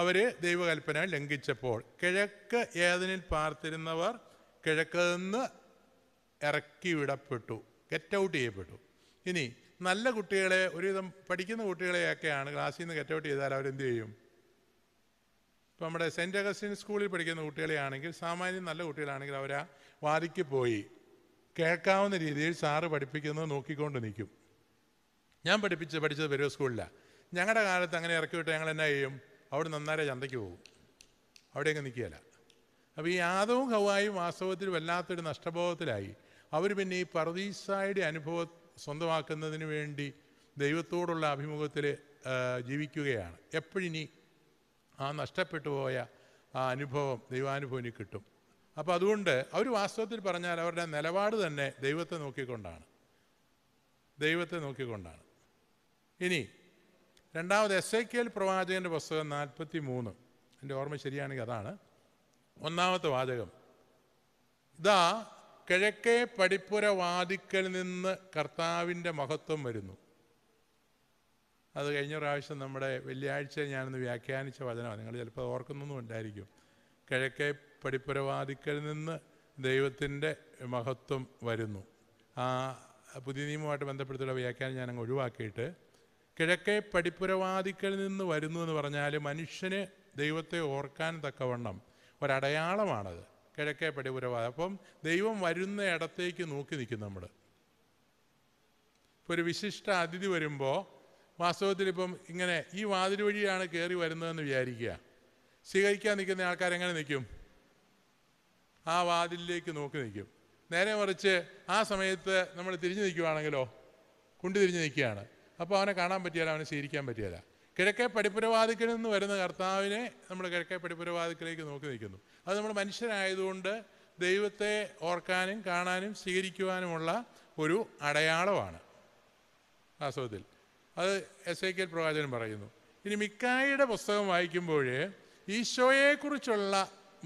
S1: അവർ ദൈവകൽപ്പന ലംഘിച്ചപ്പോൾ കിഴക്ക് ഏതിനിൽ പാർത്തിരുന്നവർ കിഴക്ക് നിന്ന് ഇറക്കി വിടപ്പെട്ടു ഗെറ്റ് ഔട്ട് ചെയ്യപ്പെട്ടു ഇനി നല്ല കുട്ടികളെ ഒരുവിധം പഠിക്കുന്ന കുട്ടികളെയൊക്കെയാണ് ക്ലാസ്സിൽ നിന്ന് ഗെറ്റ് ഔട്ട് ചെയ്താൽ അവരെന്ത് ചെയ്യും ഇപ്പം നമ്മുടെ സെൻറ്റ് അഗസ്റ്റിൻ സ്കൂളിൽ പഠിക്കുന്ന കുട്ടികളെയാണെങ്കിൽ സാമാന്യം നല്ല കുട്ടികളാണെങ്കിൽ അവർ ആ വാതിക്ക് പോയി കേൾക്കാവുന്ന രീതിയിൽ സാറ് പഠിപ്പിക്കുന്നത് നോക്കിക്കൊണ്ട് നിൽക്കും ഞാൻ പഠിപ്പിച്ച് പഠിച്ചത് പെരുവ സ്കൂളിലാണ് ഞങ്ങളുടെ കാലത്ത് അങ്ങനെ ഇറക്കി വിട്ടാൽ ഞങ്ങൾ എന്നാ ചെയ്യും അവിടെ നന്നാരെ ചന്തയ്ക്ക് പോകും അവിടെയൊക്കെ നിൽക്കുകയല്ല അപ്പോൾ ഈ യാദവും ഹവായും വാസ്തവത്തിൽ വല്ലാത്തൊരു നഷ്ടബോധത്തിലായി അവർ പിന്നെ ഈ പറദീസായുടെ അനുഭവം സ്വന്തമാക്കുന്നതിന് വേണ്ടി ദൈവത്തോടുള്ള അഭിമുഖത്തിൽ ജീവിക്കുകയാണ് എപ്പോഴിനി ആ നഷ്ടപ്പെട്ടു പോയ ആ അനുഭവം ദൈവാനുഭവം കിട്ടും അപ്പോൾ അതുകൊണ്ട് അവർ വാസ്തവത്തിൽ പറഞ്ഞാൽ അവരുടെ നിലപാട് തന്നെ ദൈവത്തെ നോക്കിക്കൊണ്ടാണ് ദൈവത്തെ നോക്കിക്കൊണ്ടാണ് ഇനി രണ്ടാമത് എസ് എ എൽ പ്രവാചകൻ്റെ പുസ്തകം നാൽപ്പത്തി മൂന്ന് എൻ്റെ ഓർമ്മ ശരിയാണെങ്കിൽ അതാണ് ഒന്നാമത്തെ വാചകം ഇതാ കിഴക്കേ പടിപ്പുര വാതിക്കൽ നിന്ന് കർത്താവിൻ്റെ മഹത്വം വരുന്നു അത് കഴിഞ്ഞ പ്രാവശ്യം നമ്മുടെ വെള്ളിയാഴ്ച ഞാനൊന്ന് വ്യാഖ്യാനിച്ച വചനമാണ് നിങ്ങൾ ചിലപ്പോൾ ഓർക്കുന്നൊന്നും ഉണ്ടായിരിക്കും കിഴക്കേ പടിപ്പുരവാദിക്കൽ നിന്ന് ദൈവത്തിൻ്റെ മഹത്വം വരുന്നു ആ പുതിയ നിയമവുമായിട്ട് ബന്ധപ്പെടുത്തിയുള്ള വ്യാഖ്യാനം ഞാൻ ഒഴിവാക്കിയിട്ട് കിഴക്കേ പടിപ്പുരവാദിക്കൽ നിന്ന് വരുന്നു എന്ന് പറഞ്ഞാൽ മനുഷ്യന് ദൈവത്തെ ഓർക്കാൻ തക്കവണ്ണം ഒരടയാളമാണത് കിഴക്കേ പടിപുരവാദം അപ്പം ദൈവം വരുന്ന ഇടത്തേക്ക് നോക്കി നിൽക്കും നമ്മൾ ഇപ്പോൾ ഒരു വിശിഷ്ട അതിഥി വരുമ്പോൾ വാസ്തവത്തിൽ ഇപ്പം ഇങ്ങനെ ഈ വാതിൽ വഴിയാണ് കയറി വരുന്നതെന്ന് വിചാരിക്കുക സ്വീകരിക്കാൻ നിൽക്കുന്ന ആൾക്കാരെങ്ങനെ നിൽക്കും ആ വാതിലിലേക്ക് നോക്കി നിൽക്കും നേരെ മറിച്ച് ആ സമയത്ത് നമ്മൾ തിരിഞ്ഞു നിൽക്കുവാണെങ്കിലോ കുണ്ടി തിരിഞ്ഞു നിൽക്കുകയാണ് അപ്പോൾ അവനെ കാണാൻ പറ്റിയാലോ അവനെ സ്വീകരിക്കാൻ പറ്റിയാലോ കിഴക്കേ പടിപ്പുരവാദിക്കിൽ നിന്ന് വരുന്ന കർത്താവിനെ നമ്മൾ കിഴക്കേ പടിപ്പുരവാദിക്കിലേക്ക് നോക്കി നിൽക്കുന്നു അത് നമ്മൾ മനുഷ്യരായതുകൊണ്ട് ദൈവത്തെ ഓർക്കാനും കാണാനും സ്വീകരിക്കുവാനുമുള്ള ഒരു അടയാളമാണ് വാസ്തവത്തിൽ അത് എസ് എ കെ പ്രവാചകൻ പറയുന്നു ഇനി മിക്കായിയുടെ പുസ്തകം വായിക്കുമ്പോൾ ഈശോയെക്കുറിച്ചുള്ള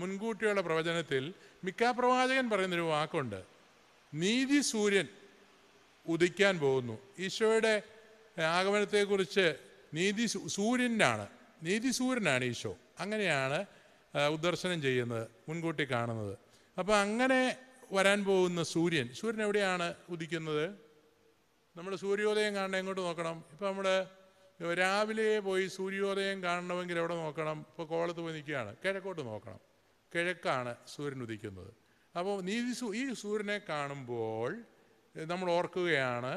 S1: മുൻകൂട്ടിയുള്ള പ്രവചനത്തിൽ മിക്ക പ്രവാചകൻ പറയുന്നൊരു വാക്കുണ്ട് നീതി സൂര്യൻ ഉദിക്കാൻ പോകുന്നു ഈശോയുടെ ആഗമനത്തെക്കുറിച്ച് നീതി സൂര്യനാണ് നീതി സൂര്യനാണ് ഈശോ അങ്ങനെയാണ് ഉദർശനം ചെയ്യുന്നത് മുൻകൂട്ടി കാണുന്നത് അപ്പോൾ അങ്ങനെ വരാൻ പോകുന്ന സൂര്യൻ സൂര്യൻ എവിടെയാണ് ഉദിക്കുന്നത് നമ്മൾ സൂര്യോദയം കാണണം എങ്ങോട്ട് നോക്കണം ഇപ്പം നമ്മൾ രാവിലെ പോയി സൂര്യോദയം കാണണമെങ്കിൽ എവിടെ നോക്കണം ഇപ്പോൾ കോളത്ത് പോയി നിൽക്കുകയാണ് കിഴക്കോട്ട് നോക്കണം കിഴക്കാണ് സൂര്യൻ ഉദിക്കുന്നത് അപ്പോൾ നീതി ഈ സൂര്യനെ കാണുമ്പോൾ നമ്മൾ ഓർക്കുകയാണ്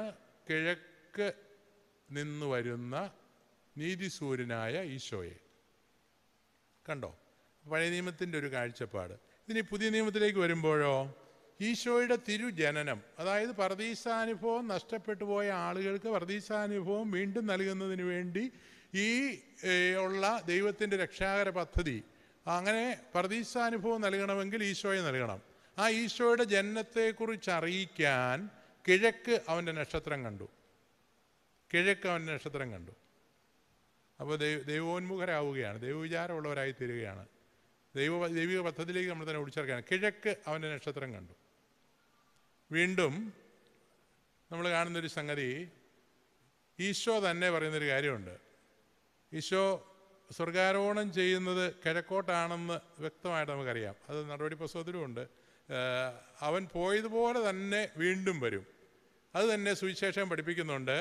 S1: കിഴക്ക് നിന്നു വരുന്ന നീതിസൂര്യനായ ഈശോയെ കണ്ടോ പഴയ നിയമത്തിൻ്റെ ഒരു കാഴ്ചപ്പാട് ഇനി പുതിയ നിയമത്തിലേക്ക് വരുമ്പോഴോ ഈശോയുടെ തിരുജനനം അതായത് പർദീസാനുഭവം നഷ്ടപ്പെട്ടു പോയ ആളുകൾക്ക് പർദീസാനുഭവം വീണ്ടും നൽകുന്നതിന് വേണ്ടി ഈ ഉള്ള ദൈവത്തിൻ്റെ രക്ഷാകര പദ്ധതി അങ്ങനെ പർദീസാനുഭവം നൽകണമെങ്കിൽ ഈശോയെ നൽകണം ആ ഈശോയുടെ ജനനത്തെക്കുറിച്ച് അറിയിക്കാൻ കിഴക്ക് അവൻ്റെ നക്ഷത്രം കണ്ടു അവൻ നക്ഷത്രം കണ്ടു അപ്പോൾ ദൈവ ദൈവോന്മുഖരാവുകയാണ് ദൈവവിചാരമുള്ളവരായി തീരുകയാണ് ദൈവ ദൈവിക പദ്ധതിയിലേക്ക് നമ്മൾ തന്നെ ഒടിച്ചേർക്കുകയാണ് കിഴക്ക് അവൻ്റെ നക്ഷത്രം കണ്ടു വീണ്ടും നമ്മൾ കാണുന്നൊരു സംഗതി ഈശോ തന്നെ പറയുന്നൊരു കാര്യമുണ്ട് ഈശോ സ്വർഗാരോഹണം ചെയ്യുന്നത് കിഴക്കോട്ടാണെന്ന് വ്യക്തമായിട്ട് നമുക്കറിയാം അത് നടപടി പ്രസവത്തിലുമുണ്ട് അവൻ പോയതുപോലെ തന്നെ വീണ്ടും വരും അത് തന്നെ സുവിശേഷം പഠിപ്പിക്കുന്നുണ്ട്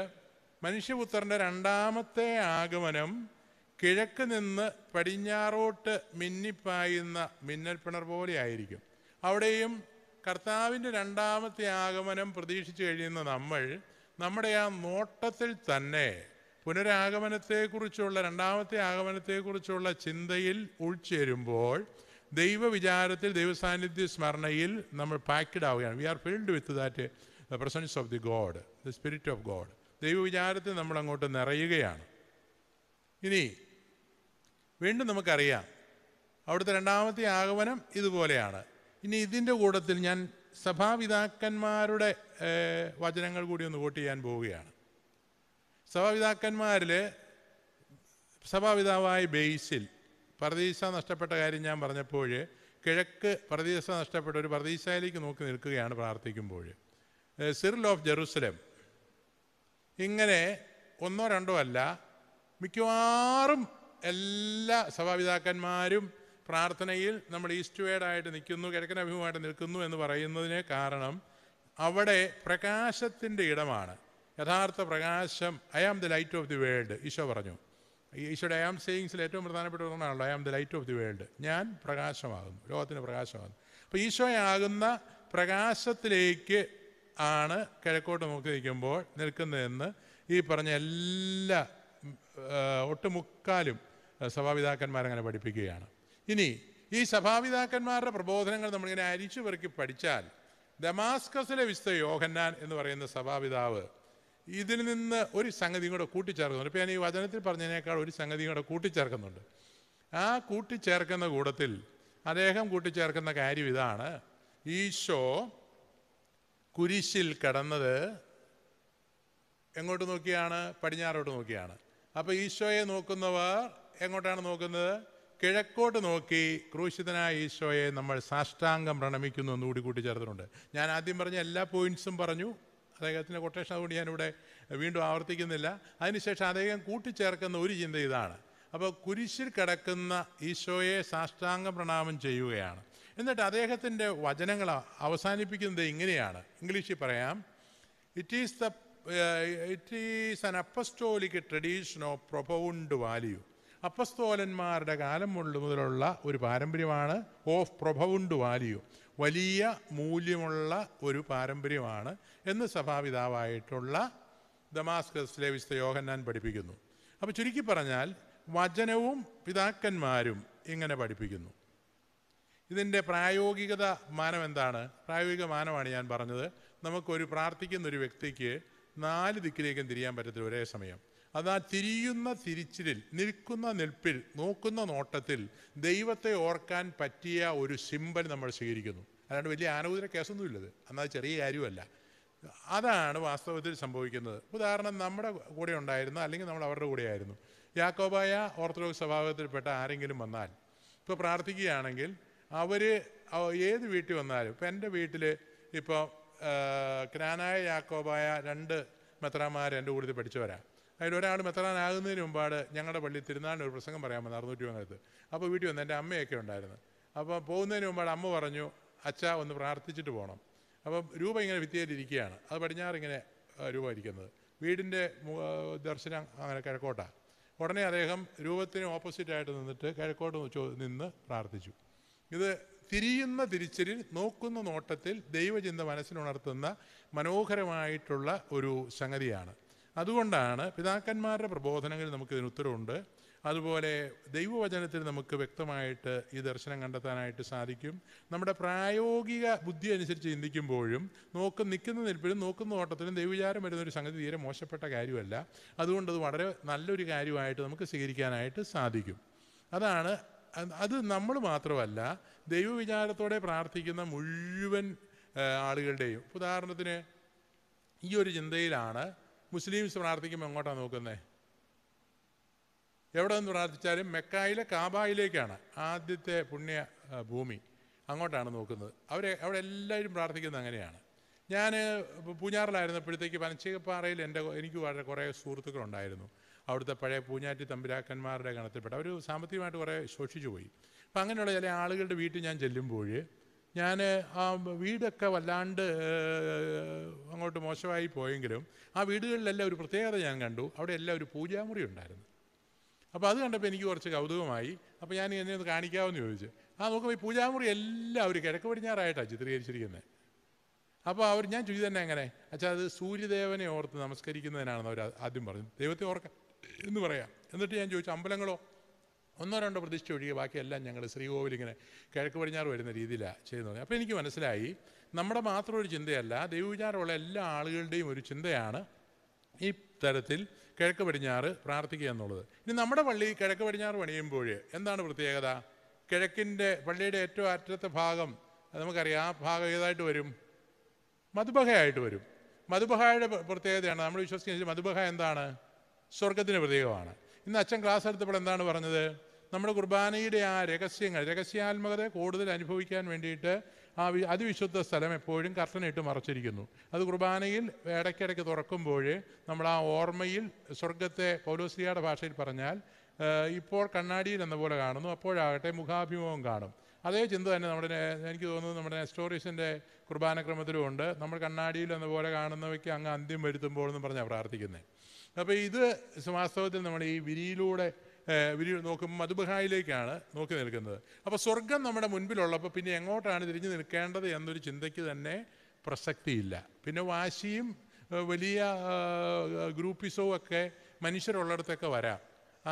S1: മനുഷ്യപുത്രൻ്റെ രണ്ടാമത്തെ ആഗമനം കിഴക്ക് നിന്ന് പടിഞ്ഞാറോട്ട് മിന്നിപ്പായുന്ന മിന്നൽപ്പിണർ പോലെ ആയിരിക്കും അവിടെയും കർത്താവിൻ്റെ രണ്ടാമത്തെ ആഗമനം പ്രതീക്ഷിച്ചു കഴിയുന്ന നമ്മൾ നമ്മുടെ ആ നോട്ടത്തിൽ തന്നെ പുനരാഗമനത്തെക്കുറിച്ചുള്ള രണ്ടാമത്തെ ആഗമനത്തെക്കുറിച്ചുള്ള ചിന്തയിൽ ഉൾച്ചേരുമ്പോൾ ദൈവവിചാരത്തിൽ ദൈവസാന്നിധ്യ സ്മരണയിൽ നമ്മൾ പാക്കഡ് ആവുകയാണ് we are filled with that the presence of the God the spirit of God ദൈവവിചാരത്തിൽ നമ്മൾ അങ്ങോട്ട് നിറയുകയാണ് ഇനി വീണ്ടും നമുക്കറിയാം അവിടുത്തെ രണ്ടാമത്തെ ആഗമനം ഇതുപോലെയാണ് ഇനി ഇതിൻ്റെ കൂട്ടത്തിൽ ഞാൻ സഭാപിതാക്കന്മാരുടെ വചനങ്ങൾ കൂടി ഒന്ന് വോട്ട് ചെയ്യാൻ പോവുകയാണ് സഭാപിതാക്കന്മാരിൽ സഭാപിതാവായ ബേസിൽ പ്രതീക്ഷ നഷ്ടപ്പെട്ട കാര്യം ഞാൻ പറഞ്ഞപ്പോൾ കിഴക്ക് പ്രതീക്ഷ നഷ്ടപ്പെട്ട ഒരു പ്രതീക്ഷയിലേക്ക് നോക്കി നിൽക്കുകയാണ് പ്രാർത്ഥിക്കുമ്പോൾ സിറിൽ ഓഫ് ജെറൂസലം ഇങ്ങനെ ഒന്നോ രണ്ടോ അല്ല മിക്കവാറും എല്ലാ സഭാപിതാക്കന്മാരും പ്രാർത്ഥനയിൽ നമ്മൾ ഈസ്റ്റ്വേഡായിട്ട് നിൽക്കുന്നു കിഴക്കൻ അഭിമുഖമായിട്ട് നിൽക്കുന്നു എന്ന് പറയുന്നതിന് കാരണം അവിടെ പ്രകാശത്തിൻ്റെ ഇടമാണ് യഥാർത്ഥ പ്രകാശം I am the light of the world Isho പറഞ്ഞു ഈശോയുടെ ഐ ആം സെയിങ്സിൽ ഏറ്റവും പ്രധാനപ്പെട്ട ഒന്നാണല്ലോ I am the light of the world ഞാൻ പ്രകാശമാകുന്നു ലോകത്തിന് പ്രകാശമാകുന്നു അപ്പോൾ ഈശോയാകുന്ന പ്രകാശത്തിലേക്ക് ആണ് കിഴക്കോട്ട് നോക്കി നിൽക്കുമ്പോൾ നിൽക്കുന്നതെന്ന് ഈ പറഞ്ഞ എല്ലാ ഒട്ടുമുക്കാലും സഭാപിതാക്കന്മാരങ്ങനെ പഠിപ്പിക്കുകയാണ് ഇനി ഈ സഭാപിതാക്കന്മാരുടെ പ്രബോധനങ്ങൾ നമ്മളിങ്ങനെ അരിച്ചു പെറുക്കി പഠിച്ചാൽ ദമാസ്കസിലെ വിശുദ്ധ യോഹന്നാൻ എന്ന് പറയുന്ന സഭാപിതാവ് ഇതിൽ നിന്ന് ഒരു സംഗതി കൂടെ കൂട്ടിച്ചേർക്കുന്നുണ്ട് ഇപ്പോൾ ഞാൻ ഈ വചനത്തിൽ പറഞ്ഞതിനേക്കാൾ ഒരു സംഗതി കൂടെ കൂട്ടിച്ചേർക്കുന്നുണ്ട് ആ കൂട്ടിച്ചേർക്കുന്ന കൂടത്തിൽ അദ്ദേഹം കൂട്ടിച്ചേർക്കുന്ന കാര്യം ഇതാണ് ഈശോ കുരിശിൽ കടന്നത് എങ്ങോട്ട് നോക്കിയാണ് പടിഞ്ഞാറോട്ട് നോക്കിയാണ് അപ്പോൾ ഈശോയെ നോക്കുന്നവർ എങ്ങോട്ടാണ് നോക്കുന്നത് കിഴക്കോട്ട് നോക്കി ക്രൂശിതനായ ഈശോയെ നമ്മൾ സാഷ്ടാംഗം പ്രണമിക്കുന്നു എന്നുകൂടി കൂട്ടിച്ചേർത്തിട്ടുണ്ട് ഞാൻ ആദ്യം പറഞ്ഞ എല്ലാ പോയിന്റ്സും പറഞ്ഞു അദ്ദേഹത്തിൻ്റെ കൊട്ടേഷൻ അതുകൊണ്ട് ഞാനിവിടെ വീണ്ടും ആവർത്തിക്കുന്നില്ല അതിനുശേഷം അദ്ദേഹം കൂട്ടിച്ചേർക്കുന്ന ഒരു ചിന്ത ഇതാണ് അപ്പോൾ കുരിശിൽ കിടക്കുന്ന ഈശോയെ സാഷ്ടാംഗം പ്രണാമം ചെയ്യുകയാണ് എന്നിട്ട് അദ്ദേഹത്തിൻ്റെ വചനങ്ങൾ അവസാനിപ്പിക്കുന്നത് ഇങ്ങനെയാണ് ഇംഗ്ലീഷിൽ പറയാം it is the it is an apostolic tradition of profound value അപ്പസ്തോലന്മാരുടെ കാലം മുതലുള്ള ഒരു പാരമ്പര്യമാണ് ഓഫ് പ്രൊഫൗണ്ട് വാല്യൂ വലിയ മൂല്യമുള്ള ഒരു പാരമ്പര്യമാണ് എന്ന് സഭാപിതാവായിട്ടുള്ള ദമാസ്കസിലെ വിശുദ്ധ യോഹന്നാൻ പഠിപ്പിക്കുന്നു അപ്പോൾ ചുരുക്കി പറഞ്ഞാൽ വചനവും പിതാക്കന്മാരും ഇങ്ങനെ പഠിപ്പിക്കുന്നു ഇതിൻ്റെ പ്രായോഗികത മാനം എന്താണ് പ്രായോഗിക മാനമാണ് ഞാൻ പറഞ്ഞത് നമുക്കൊരു പ്രാർത്ഥിക്കുന്നൊരു വ്യക്തിക്ക് നാല് ദിക്കിലേക്കും തിരിയാൻ പറ്റത്തില്ല ഒരേ സമയം അത് ആ തിരിയുന്ന തിരിച്ചിലിൽ നിൽക്കുന്ന നിൽപ്പിൽ നോക്കുന്ന നോട്ടത്തിൽ ദൈവത്തെ ഓർക്കാൻ പറ്റിയ ഒരു സിമ്പൽ നമ്മൾ സ്വീകരിക്കുന്നു അല്ലാണ്ട് വലിയ ആനോദര കേസൊന്നും ഇല്ലത് എന്നാൽ ചെറിയ കാര്യമല്ല അതാണ് വാസ്തവത്തിൽ സംഭവിക്കുന്നത് ഉദാഹരണം നമ്മുടെ കൂടെ ഉണ്ടായിരുന്ന അല്ലെങ്കിൽ നമ്മൾ അവരുടെ ആയിരുന്നു യാക്കോബായ ഓർത്തഡോക്സ് സ്വഭാവത്തിൽപ്പെട്ട ആരെങ്കിലും വന്നാൽ ഇപ്പോൾ പ്രാർത്ഥിക്കുകയാണെങ്കിൽ അവർ ഏത് വീട്ടിൽ വന്നാലും ഇപ്പം എൻ്റെ വീട്ടിൽ ഇപ്പോൾ ക്രാനായ യാക്കോബായ രണ്ട് മെത്രാന്മാർ എൻ്റെ കൂടുതൽ പഠിച്ചവരാണ് അതിലൊരാൾ മെത്രാനാകുന്നതിന് മുമ്പാട് ഞങ്ങളുടെ പള്ളി തിരുനാളിന് ഒരു പ്രസംഗം പറയാൻ വന്നു അറുന്നൂറ്റി മൂന്നത്ത് അപ്പോൾ വീട്ടിൽ വന്ന് എൻ്റെ അമ്മയൊക്കെ ഉണ്ടായിരുന്നു അപ്പോൾ പോകുന്നതിന് മുമ്പാട് അമ്മ പറഞ്ഞു അച്ഛ ഒന്ന് പ്രാർത്ഥിച്ചിട്ട് പോകണം അപ്പം രൂപ ഇങ്ങനെ ഇരിക്കുകയാണ് അത് പടിഞ്ഞാറിങ്ങനെ രൂപ ഇരിക്കുന്നത് വീടിൻ്റെ ദർശനം അങ്ങനെ കിഴക്കോട്ടാണ് ഉടനെ അദ്ദേഹം രൂപത്തിന് ഓപ്പോസിറ്റായിട്ട് നിന്നിട്ട് കിഴക്കോട്ട് നിന്ന് പ്രാർത്ഥിച്ചു ഇത് തിരിയുന്ന തിരിച്ചലിൽ നോക്കുന്ന നോട്ടത്തിൽ ദൈവചിന്ത മനസ്സിനുണർത്തുന്ന മനോഹരമായിട്ടുള്ള ഒരു സംഗതിയാണ് അതുകൊണ്ടാണ് പിതാക്കന്മാരുടെ പ്രബോധനങ്ങളിൽ നമുക്ക് ഇതിന് ഉത്തരവുണ്ട് അതുപോലെ ദൈവവചനത്തിൽ നമുക്ക് വ്യക്തമായിട്ട് ഈ ദർശനം കണ്ടെത്താനായിട്ട് സാധിക്കും നമ്മുടെ പ്രായോഗിക ബുദ്ധി അനുസരിച്ച് ചിന്തിക്കുമ്പോഴും നോക്കും നിൽക്കുന്ന നിൽപ്പിലും നോക്കുന്ന ഓട്ടത്തിലും ദൈവവിചാരം വരുന്ന ഒരു സംഗതി തീരെ മോശപ്പെട്ട കാര്യമല്ല അതുകൊണ്ട് അത് വളരെ നല്ലൊരു കാര്യമായിട്ട് നമുക്ക് സ്വീകരിക്കാനായിട്ട് സാധിക്കും അതാണ് അത് നമ്മൾ മാത്രമല്ല ദൈവവിചാരത്തോടെ പ്രാർത്ഥിക്കുന്ന മുഴുവൻ ആളുകളുടെയും ഉദാഹരണത്തിന് ഈ ഒരു ചിന്തയിലാണ് മുസ്ലിംസ് പ്രാർത്ഥിക്കുമ്പോൾ എങ്ങോട്ടാണ് നോക്കുന്നത് എവിടെ നിന്ന് പ്രാർത്ഥിച്ചാലും മെക്കായിലെ കാബായിലേക്കാണ് ആദ്യത്തെ പുണ്യ ഭൂമി അങ്ങോട്ടാണ് നോക്കുന്നത് അവർ അവിടെ എല്ലാവരും പ്രാർത്ഥിക്കുന്നത് അങ്ങനെയാണ് ഞാൻ പൂഞ്ഞാറിലായിരുന്നപ്പോഴത്തേക്ക് പനച്ചികപ്പാറയിൽ എൻ്റെ എനിക്ക് വളരെ കുറേ സുഹൃത്തുക്കളുണ്ടായിരുന്നു അവിടുത്തെ പഴയ പൂഞ്ഞാറ്റി തമ്പുരാക്കന്മാരുടെ ഗണത്തിൽപ്പെട്ട അവർ സാമ്പത്തികമായിട്ട് കുറേ ശോഷിച്ചു പോയി അപ്പം അങ്ങനെയുള്ള ചില ആളുകളുടെ വീട്ടിൽ ഞാൻ ചെല്ലുമ്പോൾ ഞാൻ ആ വീടൊക്കെ വല്ലാണ്ട് അങ്ങോട്ട് മോശമായി പോയെങ്കിലും ആ വീടുകളിലെല്ലാം ഒരു പ്രത്യേകത ഞാൻ കണ്ടു അവിടെ എല്ലാം ഒരു പൂജാമുറി ഉണ്ടായിരുന്നു അപ്പോൾ അത് കണ്ടപ്പോൾ എനിക്ക് കുറച്ച് കൗതുകമായി അപ്പോൾ ഞാൻ എന്നെ ഒന്ന് കാണിക്കാമെന്ന് ചോദിച്ചു ആ നോക്കുമ്പോൾ ഈ പൂജാമുറി എല്ലാം ഒരു കിഴക്ക് പടിഞ്ഞാറായിട്ടാണ് ചിത്രീകരിച്ചിരിക്കുന്നത് അപ്പോൾ അവർ ഞാൻ ചോദിച്ചു തന്നെ അങ്ങനെ അച്ഛാ അത് സൂര്യദേവനെ ഓർത്ത് നമസ്കരിക്കുന്നതിനാണെന്ന് അവർ ആദ്യം പറഞ്ഞു ദൈവത്തെ ഓർക്കാം എന്ന് പറയാം എന്നിട്ട് ഞാൻ ചോദിച്ചു അമ്പലങ്ങളോ ഒന്നോ രണ്ടോ പ്രതിഷ്ഠ ഒഴികെ ബാക്കിയെല്ലാം ഞങ്ങൾ ശ്രീകോവിലിങ്ങനെ കിഴക്ക് പടിഞ്ഞാറ് വരുന്ന രീതിയിലാണ് ചെയ്യുന്നത് അപ്പോൾ എനിക്ക് മനസ്സിലായി നമ്മുടെ മാത്രം ഒരു ചിന്തയല്ല ദൈവവിചാരമുള്ള എല്ലാ ആളുകളുടെയും ഒരു ചിന്തയാണ് ഈ തരത്തിൽ കിഴക്ക് പടിഞ്ഞാറ് പ്രാർത്ഥിക്കുക എന്നുള്ളത് ഇനി നമ്മുടെ പള്ളി കിഴക്ക് പടിഞ്ഞാറ് പണിയുമ്പോൾ എന്താണ് പ്രത്യേകത കിഴക്കിൻ്റെ പള്ളിയുടെ ഏറ്റവും അറ്റത്തെ ഭാഗം നമുക്കറിയാം ആ ഭാഗം ഏതായിട്ട് വരും മധുബഹയായിട്ട് വരും മധുബഹായുടെ പ്രത്യേകതയാണ് നമ്മൾ വിശ്വസിക്കുന്നത് മധുബഹ എന്താണ് സ്വർഗത്തിന് പ്രതീകമാണ് ഇന്ന് അച്ഛൻ ക്ലാസ് എടുത്തപ്പോൾ എന്താണ് പറഞ്ഞത് നമ്മുടെ കുർബാനയുടെ ആ രഹസ്യങ്ങൾ രഹസ്യാത്മകതയെ കൂടുതൽ അനുഭവിക്കാൻ വേണ്ടിയിട്ട് ആ അതിവിശുദ്ധ സ്ഥലം എപ്പോഴും കർട്ടനിട്ട് മറച്ചിരിക്കുന്നു അത് കുർബാനയിൽ ഇടയ്ക്കിടയ്ക്ക് തുറക്കുമ്പോൾ നമ്മൾ ആ ഓർമ്മയിൽ സ്വർഗത്തെ പൗലോസ്ലിയുടെ ഭാഷയിൽ പറഞ്ഞാൽ ഇപ്പോൾ കണ്ണാടിയിൽ എന്ന പോലെ കാണുന്നു അപ്പോഴാകട്ടെ മുഖാഭിമുഖം കാണും അതേ ചിന്ത തന്നെ നമ്മുടെ എനിക്ക് തോന്നുന്നു നമ്മുടെ നെസ്റ്റോറീസിൻ്റെ കുർബാനക്രമത്തിലും ഉണ്ട് നമ്മൾ കണ്ണാടിയിൽ എന്ന പോലെ കാണുന്നവയ്ക്ക് അങ്ങ് അന്ത്യം വരുത്തുമ്പോൾ എന്ന് പറഞ്ഞാൽ പ്രാർത്ഥിക്കുന്നത് അപ്പോൾ ഇത് വാസ്തവത്തിൽ നമ്മൾ ഈ വിരിയിലൂടെ വിരി നോക്കും മധുബഹായിലേക്കാണ് നോക്കി നിൽക്കുന്നത് അപ്പോൾ സ്വർഗം നമ്മുടെ മുൻപിലുള്ളപ്പോൾ പിന്നെ എങ്ങോട്ടാണ് തിരിഞ്ഞു നിൽക്കേണ്ടത് എന്നൊരു ചിന്തയ്ക്ക് തന്നെ പ്രസക്തിയില്ല പിന്നെ വാശിയും വലിയ ഗ്രൂപ്പിസവും ഒക്കെ മനുഷ്യരുള്ളിടത്തൊക്കെ വരാം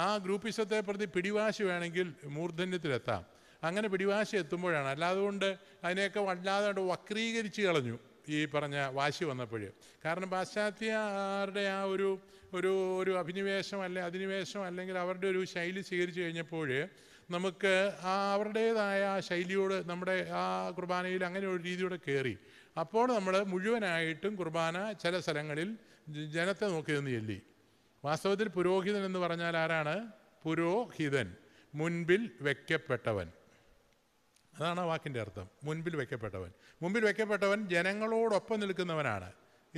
S1: ആ ഗ്രൂപ്പിസത്തെ പ്രതി പിടിവാശി വേണമെങ്കിൽ മൂർധന്യത്തിലെത്താം അങ്ങനെ പിടിവാശി എത്തുമ്പോഴാണ് അല്ലാതുകൊണ്ട് അതിനെയൊക്കെ വല്ലാതെ വക്രീകരിച്ച് കളഞ്ഞു ഈ പറഞ്ഞ വാശി വന്നപ്പോൾ കാരണം പാശ്ചാത്യരുടെ ആ ഒരു ഒരു ഒരു അഭിനിവേശം അല്ലെ അധിനിവേശം അല്ലെങ്കിൽ അവരുടെ ഒരു ശൈലി സ്വീകരിച്ചു കഴിഞ്ഞപ്പോൾ നമുക്ക് ആ അവരുടേതായ ആ ശൈലിയോട് നമ്മുടെ ആ കുർബാനയിൽ അങ്ങനെ ഒരു രീതിയോടെ കയറി അപ്പോൾ നമ്മൾ മുഴുവനായിട്ടും കുർബാന ചില സ്ഥലങ്ങളിൽ ജനത്തെ നോക്കി നിന്ന് ചെല്ലി വാസ്തവത്തിൽ പുരോഹിതൻ എന്ന് പറഞ്ഞാൽ ആരാണ് പുരോഹിതൻ മുൻപിൽ വെക്കപ്പെട്ടവൻ അതാണ് ആ വാക്കിൻ്റെ അർത്ഥം മുൻപിൽ വെക്കപ്പെട്ടവൻ മുമ്പിൽ വെക്കപ്പെട്ടവൻ ജനങ്ങളോടൊപ്പം നിൽക്കുന്നവനാണ്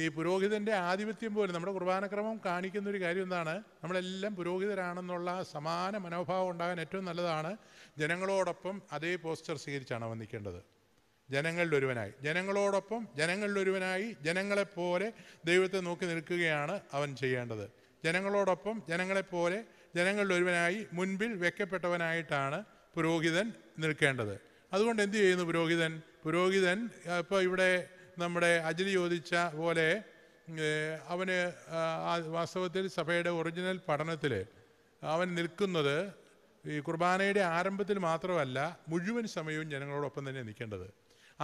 S1: ഈ പുരോഹിതൻ്റെ ആധിപത്യം പോലും നമ്മുടെ കുർബാനക്രമം കാണിക്കുന്ന ഒരു കാര്യം എന്താണ് നമ്മളെല്ലാം പുരോഹിതരാണെന്നുള്ള സമാന മനോഭാവം ഉണ്ടാകാൻ ഏറ്റവും നല്ലതാണ് ജനങ്ങളോടൊപ്പം അതേ പോസ്റ്റർ സ്വീകരിച്ചാണ് അവൻ നിൽക്കേണ്ടത് ജനങ്ങളിലൊരുവനായി ജനങ്ങളോടൊപ്പം ജനങ്ങളിലൊരുവനായി ജനങ്ങളെപ്പോലെ ദൈവത്തെ നോക്കി നിൽക്കുകയാണ് അവൻ ചെയ്യേണ്ടത് ജനങ്ങളോടൊപ്പം ജനങ്ങളെപ്പോലെ ജനങ്ങളിലൊരുവനായി മുൻപിൽ വെക്കപ്പെട്ടവനായിട്ടാണ് പുരോഹിതൻ നിൽക്കേണ്ടത് അതുകൊണ്ട് എന്തു ചെയ്യുന്നു പുരോഹിതൻ പുരോഹിതൻ ഇപ്പോൾ ഇവിടെ നമ്മുടെ അജലി ചോദിച്ച പോലെ അവന് വാസ്തവത്തിൽ സഭയുടെ ഒറിജിനൽ പഠനത്തിൽ അവൻ നിൽക്കുന്നത് ഈ കുർബാനയുടെ ആരംഭത്തിൽ മാത്രമല്ല മുഴുവൻ സമയവും ജനങ്ങളോടൊപ്പം തന്നെ നിൽക്കേണ്ടത്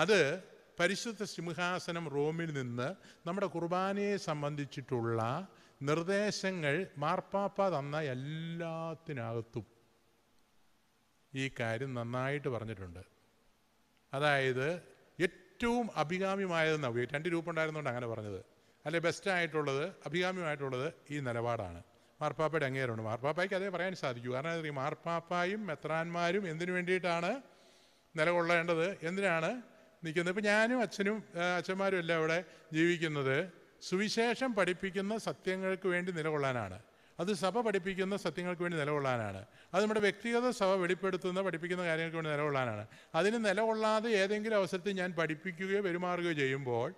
S1: അത് പരിശുദ്ധ സിംഹാസനം റോമിൽ നിന്ന് നമ്മുടെ കുർബാനയെ സംബന്ധിച്ചിട്ടുള്ള നിർദ്ദേശങ്ങൾ മാർപ്പാപ്പ തന്ന എല്ലാത്തിനകത്തും ഈ കാര്യം നന്നായിട്ട് പറഞ്ഞിട്ടുണ്ട് അതായത് ഏറ്റവും അഭികാമ്യമായത് നവ്യ രണ്ട് രൂപം ഉണ്ടായിരുന്നുകൊണ്ട് അങ്ങനെ പറഞ്ഞത് അല്ലെ ബെസ്റ്റായിട്ടുള്ളത് അഭികാമ്യമായിട്ടുള്ളത് ഈ നിലപാടാണ് മാർപ്പാപ്പയുടെ അങ്ങേരുണ്ട് മാർപ്പാപ്പായ്ക്ക് അതേ പറയാൻ സാധിക്കൂ കാരണം ഈ മാർപ്പാപ്പായും മെത്രാന്മാരും എന്തിനു വേണ്ടിയിട്ടാണ് നിലകൊള്ളേണ്ടത് എന്തിനാണ് നിൽക്കുന്നത് ഇപ്പം ഞാനും അച്ഛനും അച്ഛന്മാരും എല്ലാം അവിടെ ജീവിക്കുന്നത് സുവിശേഷം പഠിപ്പിക്കുന്ന സത്യങ്ങൾക്ക് വേണ്ടി നിലകൊള്ളാനാണ് അത് സഭ പഠിപ്പിക്കുന്ന സത്യങ്ങൾക്ക് വേണ്ടി നിലകൊള്ളാനാണ് അത് നമ്മുടെ വ്യക്തിഗത സഭ വെളിപ്പെടുത്തുന്ന പഠിപ്പിക്കുന്ന കാര്യങ്ങൾക്ക് വേണ്ടി നിലകൊള്ളാനാണ് അതിന് നിലകൊള്ളാതെ ഏതെങ്കിലും അവസരത്തിൽ ഞാൻ പഠിപ്പിക്കുകയോ പെരുമാറുകയോ ചെയ്യുമ്പോൾ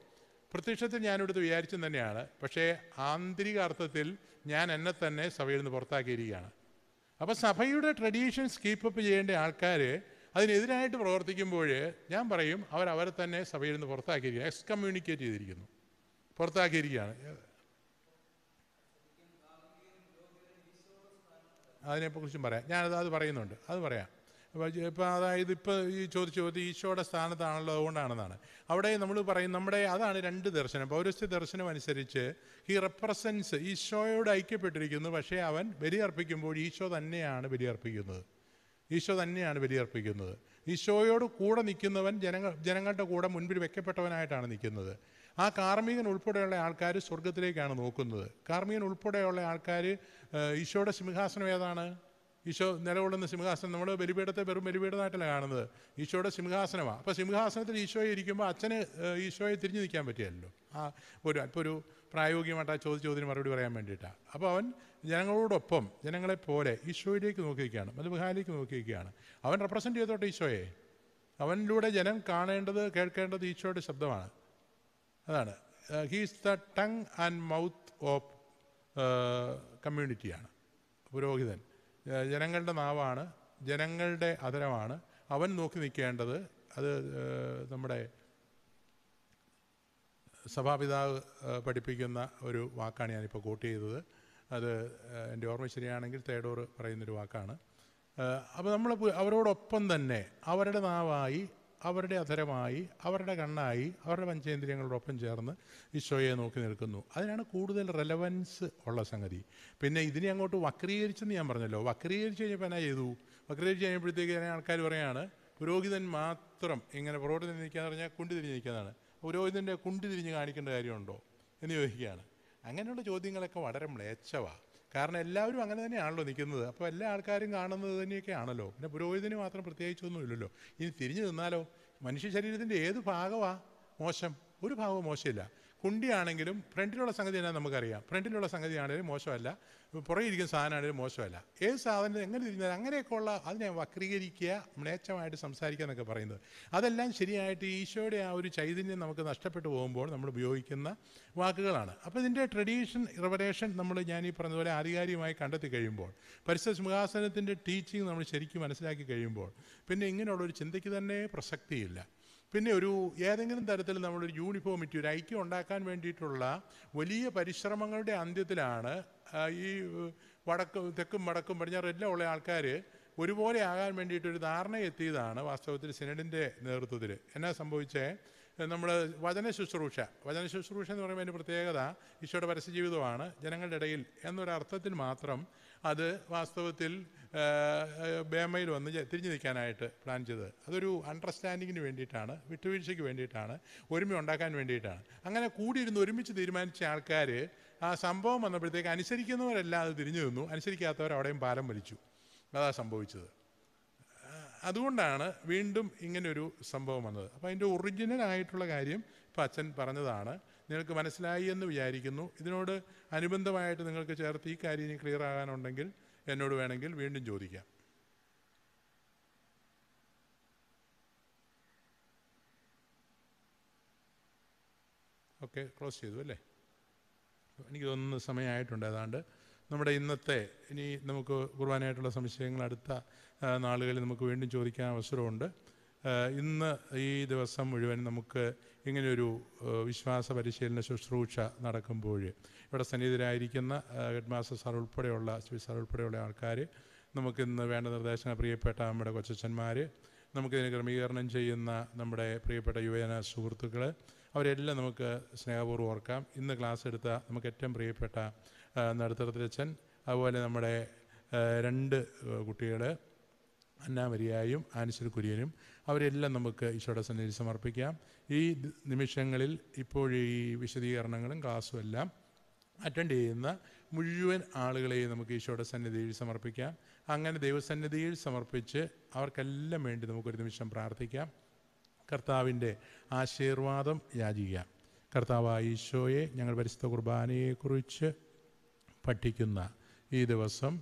S1: പ്രത്യക്ഷത്തിൽ ഞാനിവിടുത്തെ വിചാരിച്ചു തന്നെയാണ് പക്ഷേ ആന്തരിക അർത്ഥത്തിൽ ഞാൻ എന്നെ തന്നെ സഭയിൽ നിന്ന് പുറത്താക്കിയിരിക്കുകയാണ് അപ്പോൾ സഭയുടെ ട്രഡീഷൻസ് കീപ്പപ്പ് ചെയ്യേണ്ട ആൾക്കാർ അതിനെതിരായിട്ട് പ്രവർത്തിക്കുമ്പോൾ ഞാൻ പറയും അവർ അവരെ തന്നെ സഭയിൽ നിന്ന് പുറത്താക്കിയിരിക്കുക കമ്മ്യൂണിക്കേറ്റ് ചെയ്തിരിക്കുന്നു പുറത്താക്കിയിരിക്കുകയാണ് അതിനെക്കുറിച്ചും പറയാം ഞാനത് അത് പറയുന്നുണ്ട് അത് പറയാം അപ്പോൾ ഇപ്പോൾ അതായത് ഇപ്പോൾ ഈ ചോദിച്ച ചോദ്യം ഈശോയുടെ സ്ഥാനത്താണല്ലോ അതുകൊണ്ടാണെന്നാണ് അവിടെ നമ്മൾ പറയും നമ്മുടെ അതാണ് രണ്ട് ദർശനം പൗരസ്ത്യ ദർശനം അനുസരിച്ച് ഈ റെപ്രസൻസ് ഈശോയോട് ഐക്യപ്പെട്ടിരിക്കുന്നു പക്ഷേ അവൻ ബലിയർപ്പിക്കുമ്പോൾ ഈശോ തന്നെയാണ് ബലിയർപ്പിക്കുന്നത് ഈശോ തന്നെയാണ് ബലിയർപ്പിക്കുന്നത് ഈശോയോട് കൂടെ നിൽക്കുന്നവൻ ജനങ്ങൾ ജനങ്ങളുടെ കൂടെ മുൻപിൽ വെക്കപ്പെട്ടവനായിട്ടാണ് നിൽക്കുന്നത് ആ കാർമികൻ ഉൾപ്പെടെയുള്ള ആൾക്കാർ സ്വർഗത്തിലേക്കാണ് നോക്കുന്നത് കാർമികൻ ഉൾപ്പെടെയുള്ള ആൾക്കാർ ഈശോയുടെ സിംഹാസനം ഏതാണ് ഈശോ നിലകൊള്ളുന്ന സിംഹാസനം നമ്മൾ ബലിപീഠത്തെ വെറും ബലിപീഠമായിട്ടല്ല കാണുന്നത് ഈശോയുടെ സിംഹാസനമാണ് അപ്പോൾ സിംഹാസനത്തിൽ ഈശോയെ ഇരിക്കുമ്പോൾ അച്ഛന് ഈശോയെ തിരിഞ്ഞു നിൽക്കാൻ പറ്റിയല്ലോ ആ ഒരു അപ്പോൾ ഒരു പ്രായോഗികമായിട്ട് ആ ചോദ്യ ചോദ്യം മറുപടി പറയാൻ വേണ്ടിയിട്ടാണ് അപ്പോൾ അവൻ ജനങ്ങളോടൊപ്പം ജനങ്ങളെ പോലെ ഈശോയിലേക്ക് നോക്കിയിരിക്കുകയാണ് നോക്കി നോക്കിയിരിക്കുകയാണ് അവൻ റെപ്രസെൻറ്റ് ചെയ്തോട്ടെ ഈശോയെ അവനിലൂടെ ജനം കാണേണ്ടത് കേൾക്കേണ്ടത് ഈശോയുടെ ശബ്ദമാണ് അതാണ് he's the tongue and mouth of കമ്മ്യൂണിറ്റിയാണ് പുരോഹിതൻ uh, ജനങ്ങളുടെ നാവാണ് ജനങ്ങളുടെ അതരമാണ് അവൻ നോക്കി നിൽക്കേണ്ടത് അത് uh, നമ്മുടെ സഭാപിതാവ് uh, പഠിപ്പിക്കുന്ന ഒരു വാക്കാണ് ഞാനിപ്പോൾ കോട്ട് ചെയ്തത് അത് എൻ്റെ ഓർമ്മ ശരിയാണെങ്കിൽ തേഡോർ പറയുന്നൊരു വാക്കാണ് അപ്പോൾ നമ്മൾ അവരോടൊപ്പം തന്നെ അവരുടെ നാവായി അവരുടെ അധരമായി അവരുടെ കണ്ണായി അവരുടെ പഞ്ചേന്ദ്രിയങ്ങളോടൊപ്പം ചേർന്ന് ഈശോയെ നോക്കി നിൽക്കുന്നു അതിനാണ് കൂടുതൽ റെലവൻസ് ഉള്ള സംഗതി പിന്നെ ഇതിനെ അങ്ങോട്ട് വക്രീകരിച്ചെന്ന് ഞാൻ പറഞ്ഞല്ലോ വക്രീകരിച്ച് കഴിഞ്ഞപ്പോൾ എന്നാ ചെയ്തു വക്രീകരിച്ച് കഴിഞ്ഞപ്പോഴത്തേക്ക് ആൾക്കാർ പറയുകയാണ് പുരോഹിതൻ മാത്രം ഇങ്ങനെ പുറകോട്ട് തിരിഞ്ഞിരിക്കുക എന്ന് പറഞ്ഞാൽ കുണ്ടി തിരിഞ്ഞിരിക്കുന്നതാണ് പുരോഹിതൻ്റെ കുണ്ടി തിരിഞ്ഞ് കാണിക്കേണ്ട കാര്യമുണ്ടോ എന്ന് ചോദിക്കുകയാണ് അങ്ങനെയുള്ള ചോദ്യങ്ങളൊക്കെ വളരെ മ്ലേച്ഛവാണ് കാരണം എല്ലാവരും അങ്ങനെ തന്നെയാണല്ലോ നിൽക്കുന്നത് അപ്പോൾ എല്ലാ ആൾക്കാരും കാണുന്നത് തന്നെയൊക്കെ ആണല്ലോ പിന്നെ പുരോഹിതന് മാത്രം ഇല്ലല്ലോ ഇനി തിരിഞ്ഞു നിന്നാലോ മനുഷ്യ ശരീരത്തിൻ്റെ ഏത് ഭാഗമാണ് മോശം ഒരു ഭാഗവും മോശമില്ല കുണ്ടിയാണെങ്കിലും ഫ്രണ്ടിലുള്ള സംഗതി തന്നെ നമുക്കറിയാം ഫ്രണ്ടിലുള്ള സംഗതി ആണെങ്കിലും മോശമല്ല പുറകെ ഇരിക്കുന്ന സാധനമാണെങ്കിലും മോശമല്ല ഏത് സാധനം എങ്ങനെ തിരിഞ്ഞാൽ അങ്ങനെയൊക്കെ ഉള്ള അതിനെ വക്രീകരിക്കുക മ്ലേച്ഛമായിട്ട് സംസാരിക്കുക എന്നൊക്കെ പറയുന്നത് അതെല്ലാം ശരിയായിട്ട് ഈശോയുടെ ആ ഒരു ചൈതന്യം നമുക്ക് നഷ്ടപ്പെട്ടു പോകുമ്പോൾ നമ്മൾ ഉപയോഗിക്കുന്ന വാക്കുകളാണ് അപ്പോൾ ഇതിൻ്റെ ട്രഡീഷൻ റെവലേഷൻ നമ്മൾ ഞാൻ ഈ പറഞ്ഞതുപോലെ ആധികാരികമായി കണ്ടെത്തി കഴിയുമ്പോൾ പരിസ്ഥിതി സിംഹാസനത്തിൻ്റെ ടീച്ചിങ് നമ്മൾ ശരിക്കും മനസ്സിലാക്കി കഴിയുമ്പോൾ പിന്നെ ഇങ്ങനെയുള്ളൊരു ചിന്തയ്ക്ക് തന്നെ പ്രസക്തിയില്ല പിന്നെ ഒരു ഏതെങ്കിലും തരത്തിൽ നമ്മളൊരു യൂണിഫോമിറ്റി ഒരു ഐക്യം ഉണ്ടാക്കാൻ വേണ്ടിയിട്ടുള്ള വലിയ പരിശ്രമങ്ങളുടെ അന്ത്യത്തിലാണ് ഈ വടക്ക് തെക്കും വടക്കും പടിഞ്ഞാറും എല്ലാം ഉള്ള ആൾക്കാർ ഒരുപോലെ ആകാൻ വേണ്ടിയിട്ടൊരു ധാരണ എത്തിയതാണ് വാസ്തവത്തിൽ സെനഡിൻ്റെ നേതൃത്വത്തിൽ എന്നാ സംഭവിച്ചേ നമ്മൾ വചന ശുശ്രൂഷ വചന ശുശ്രൂഷ എന്ന് പറയുമ്പോൾ അതിൻ്റെ പ്രത്യേകത ഈശോയുടെ പരസ്യജീവിതമാണ് ജനങ്ങളുടെ ഇടയിൽ എന്നൊരർത്ഥത്തിൽ മാത്രം അത് വാസ്തവത്തിൽ ബേമയിൽ വന്ന് തിരിഞ്ഞു നിൽക്കാനായിട്ട് പ്ലാൻ ചെയ്തത് അതൊരു അണ്ടർസ്റ്റാൻഡിങ്ങിന് വേണ്ടിയിട്ടാണ് വിട്ടുവീഴ്ചയ്ക്ക് വേണ്ടിയിട്ടാണ് ഒരുമി ഉണ്ടാക്കാൻ വേണ്ടിയിട്ടാണ് അങ്ങനെ കൂടിയിരുന്ന് ഒരുമിച്ച് തീരുമാനിച്ച ആൾക്കാർ ആ സംഭവം വന്നപ്പോഴത്തേക്ക് അനുസരിക്കുന്നവരെല്ലാം അത് തിരിഞ്ഞു നിന്നു അനുസരിക്കാത്തവർ അവിടെയും പാലം വലിച്ചു അതാ സംഭവിച്ചത് അതുകൊണ്ടാണ് വീണ്ടും ഇങ്ങനൊരു സംഭവം വന്നത് അപ്പോൾ അതിൻ്റെ ഒറിജിനൽ ആയിട്ടുള്ള കാര്യം ഇപ്പം അച്ഛൻ പറഞ്ഞതാണ് നിങ്ങൾക്ക് മനസ്സിലായി എന്ന് വിചാരിക്കുന്നു ഇതിനോട് അനുബന്ധമായിട്ട് നിങ്ങൾക്ക് ചേർത്ത് ഈ കാര്യം ഇനി ക്ലിയർ ആകാനുണ്ടെങ്കിൽ എന്നോട് വേണമെങ്കിൽ വീണ്ടും ചോദിക്കാം ഓക്കെ ക്ലോസ് ചെയ്തു അല്ലേ എനിക്ക് തോന്നുന്ന സമയമായിട്ടുണ്ട് ഏതാണ്ട് നമ്മുടെ ഇന്നത്തെ ഇനി നമുക്ക് കുർബാനയായിട്ടുള്ള സംശയങ്ങൾ അടുത്ത നാളുകളിൽ നമുക്ക് വീണ്ടും ചോദിക്കാൻ അവസരമുണ്ട് ഇന്ന് ഈ ദിവസം മുഴുവൻ നമുക്ക് ഇങ്ങനെയൊരു വിശ്വാസ പരിശീലന ശുശ്രൂഷ നടക്കുമ്പോൾ ഇവിടെ സന്നിധിരായിരിക്കുന്ന ഹെഡ് മാസ്റ്റർ സാർ ഉൾപ്പെടെയുള്ള ശ്രീ സാർ ഉൾപ്പെടെയുള്ള ആൾക്കാർ നമുക്കിന്ന് വേണ്ട നിർദ്ദേശന പ്രിയപ്പെട്ട നമ്മുടെ കൊച്ചന്മാർ നമുക്കിതിന് ക്രമീകരണം ചെയ്യുന്ന നമ്മുടെ പ്രിയപ്പെട്ട യുവജന സുഹൃത്തുക്കൾ അവരെല്ലാം നമുക്ക് സ്നേഹപൂർവ്വം ഓർക്കാം ഇന്ന് ക്ലാസ് എടുത്ത നമുക്ക് ഏറ്റവും പ്രിയപ്പെട്ട നടുത്തറത്തച്ഛൻ അതുപോലെ നമ്മുടെ രണ്ട് കുട്ടികൾ അന്നാമരിയായും ആനിശ്വർ കുര്യനും അവരെല്ലാം നമുക്ക് ഈശോയുടെ സന്നിധി സമർപ്പിക്കാം ഈ നിമിഷങ്ങളിൽ ഇപ്പോൾ ഈ വിശദീകരണങ്ങളും ക്ലാസ്സും എല്ലാം അറ്റൻഡ് ചെയ്യുന്ന മുഴുവൻ ആളുകളെയും നമുക്ക് ഈശോയുടെ സന്നിധിയിൽ സമർപ്പിക്കാം അങ്ങനെ ദൈവസന്നിധിയിൽ സമർപ്പിച്ച് അവർക്കെല്ലാം വേണ്ടി നമുക്കൊരു നിമിഷം പ്രാർത്ഥിക്കാം കർത്താവിൻ്റെ ആശീർവാദം യാചിക്കാം കർത്താവ് ഈശോയെ ഞങ്ങൾ പരിശുദ്ധ കുർബാനയെക്കുറിച്ച് പഠിക്കുന്ന ഈ ദിവസം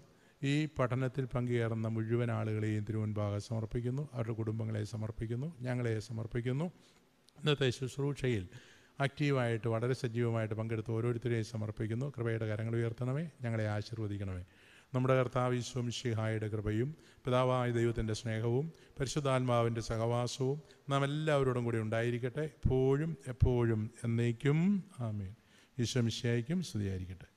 S1: ഈ പഠനത്തിൽ പങ്കുചേർന്ന മുഴുവൻ ആളുകളെയും തിരുവൻപാക സമർപ്പിക്കുന്നു അവരുടെ കുടുംബങ്ങളെ സമർപ്പിക്കുന്നു ഞങ്ങളെ സമർപ്പിക്കുന്നു ഇന്നത്തെ ശുശ്രൂഷയിൽ ആക്റ്റീവായിട്ട് വളരെ സജീവമായിട്ട് പങ്കെടുത്ത് ഓരോരുത്തരെയും സമർപ്പിക്കുന്നു കൃപയുടെ കരങ്ങൾ ഉയർത്തണമേ ഞങ്ങളെ ആശീർവദിക്കണമേ നമ്മുടെ കർത്താവ് ഈശ്വംശിഹായുടെ കൃപയും പിതാവായ ദൈവത്തിൻ്റെ സ്നേഹവും പരിശുദ്ധാത്മാവിൻ്റെ സഹവാസവും നാം എല്ലാവരോടും കൂടി ഉണ്ടായിരിക്കട്ടെ എപ്പോഴും എപ്പോഴും എന്നേക്കും ആമീൻ ഈശ്വംശിയായിരിക്കും സ്തുതിയായിരിക്കട്ടെ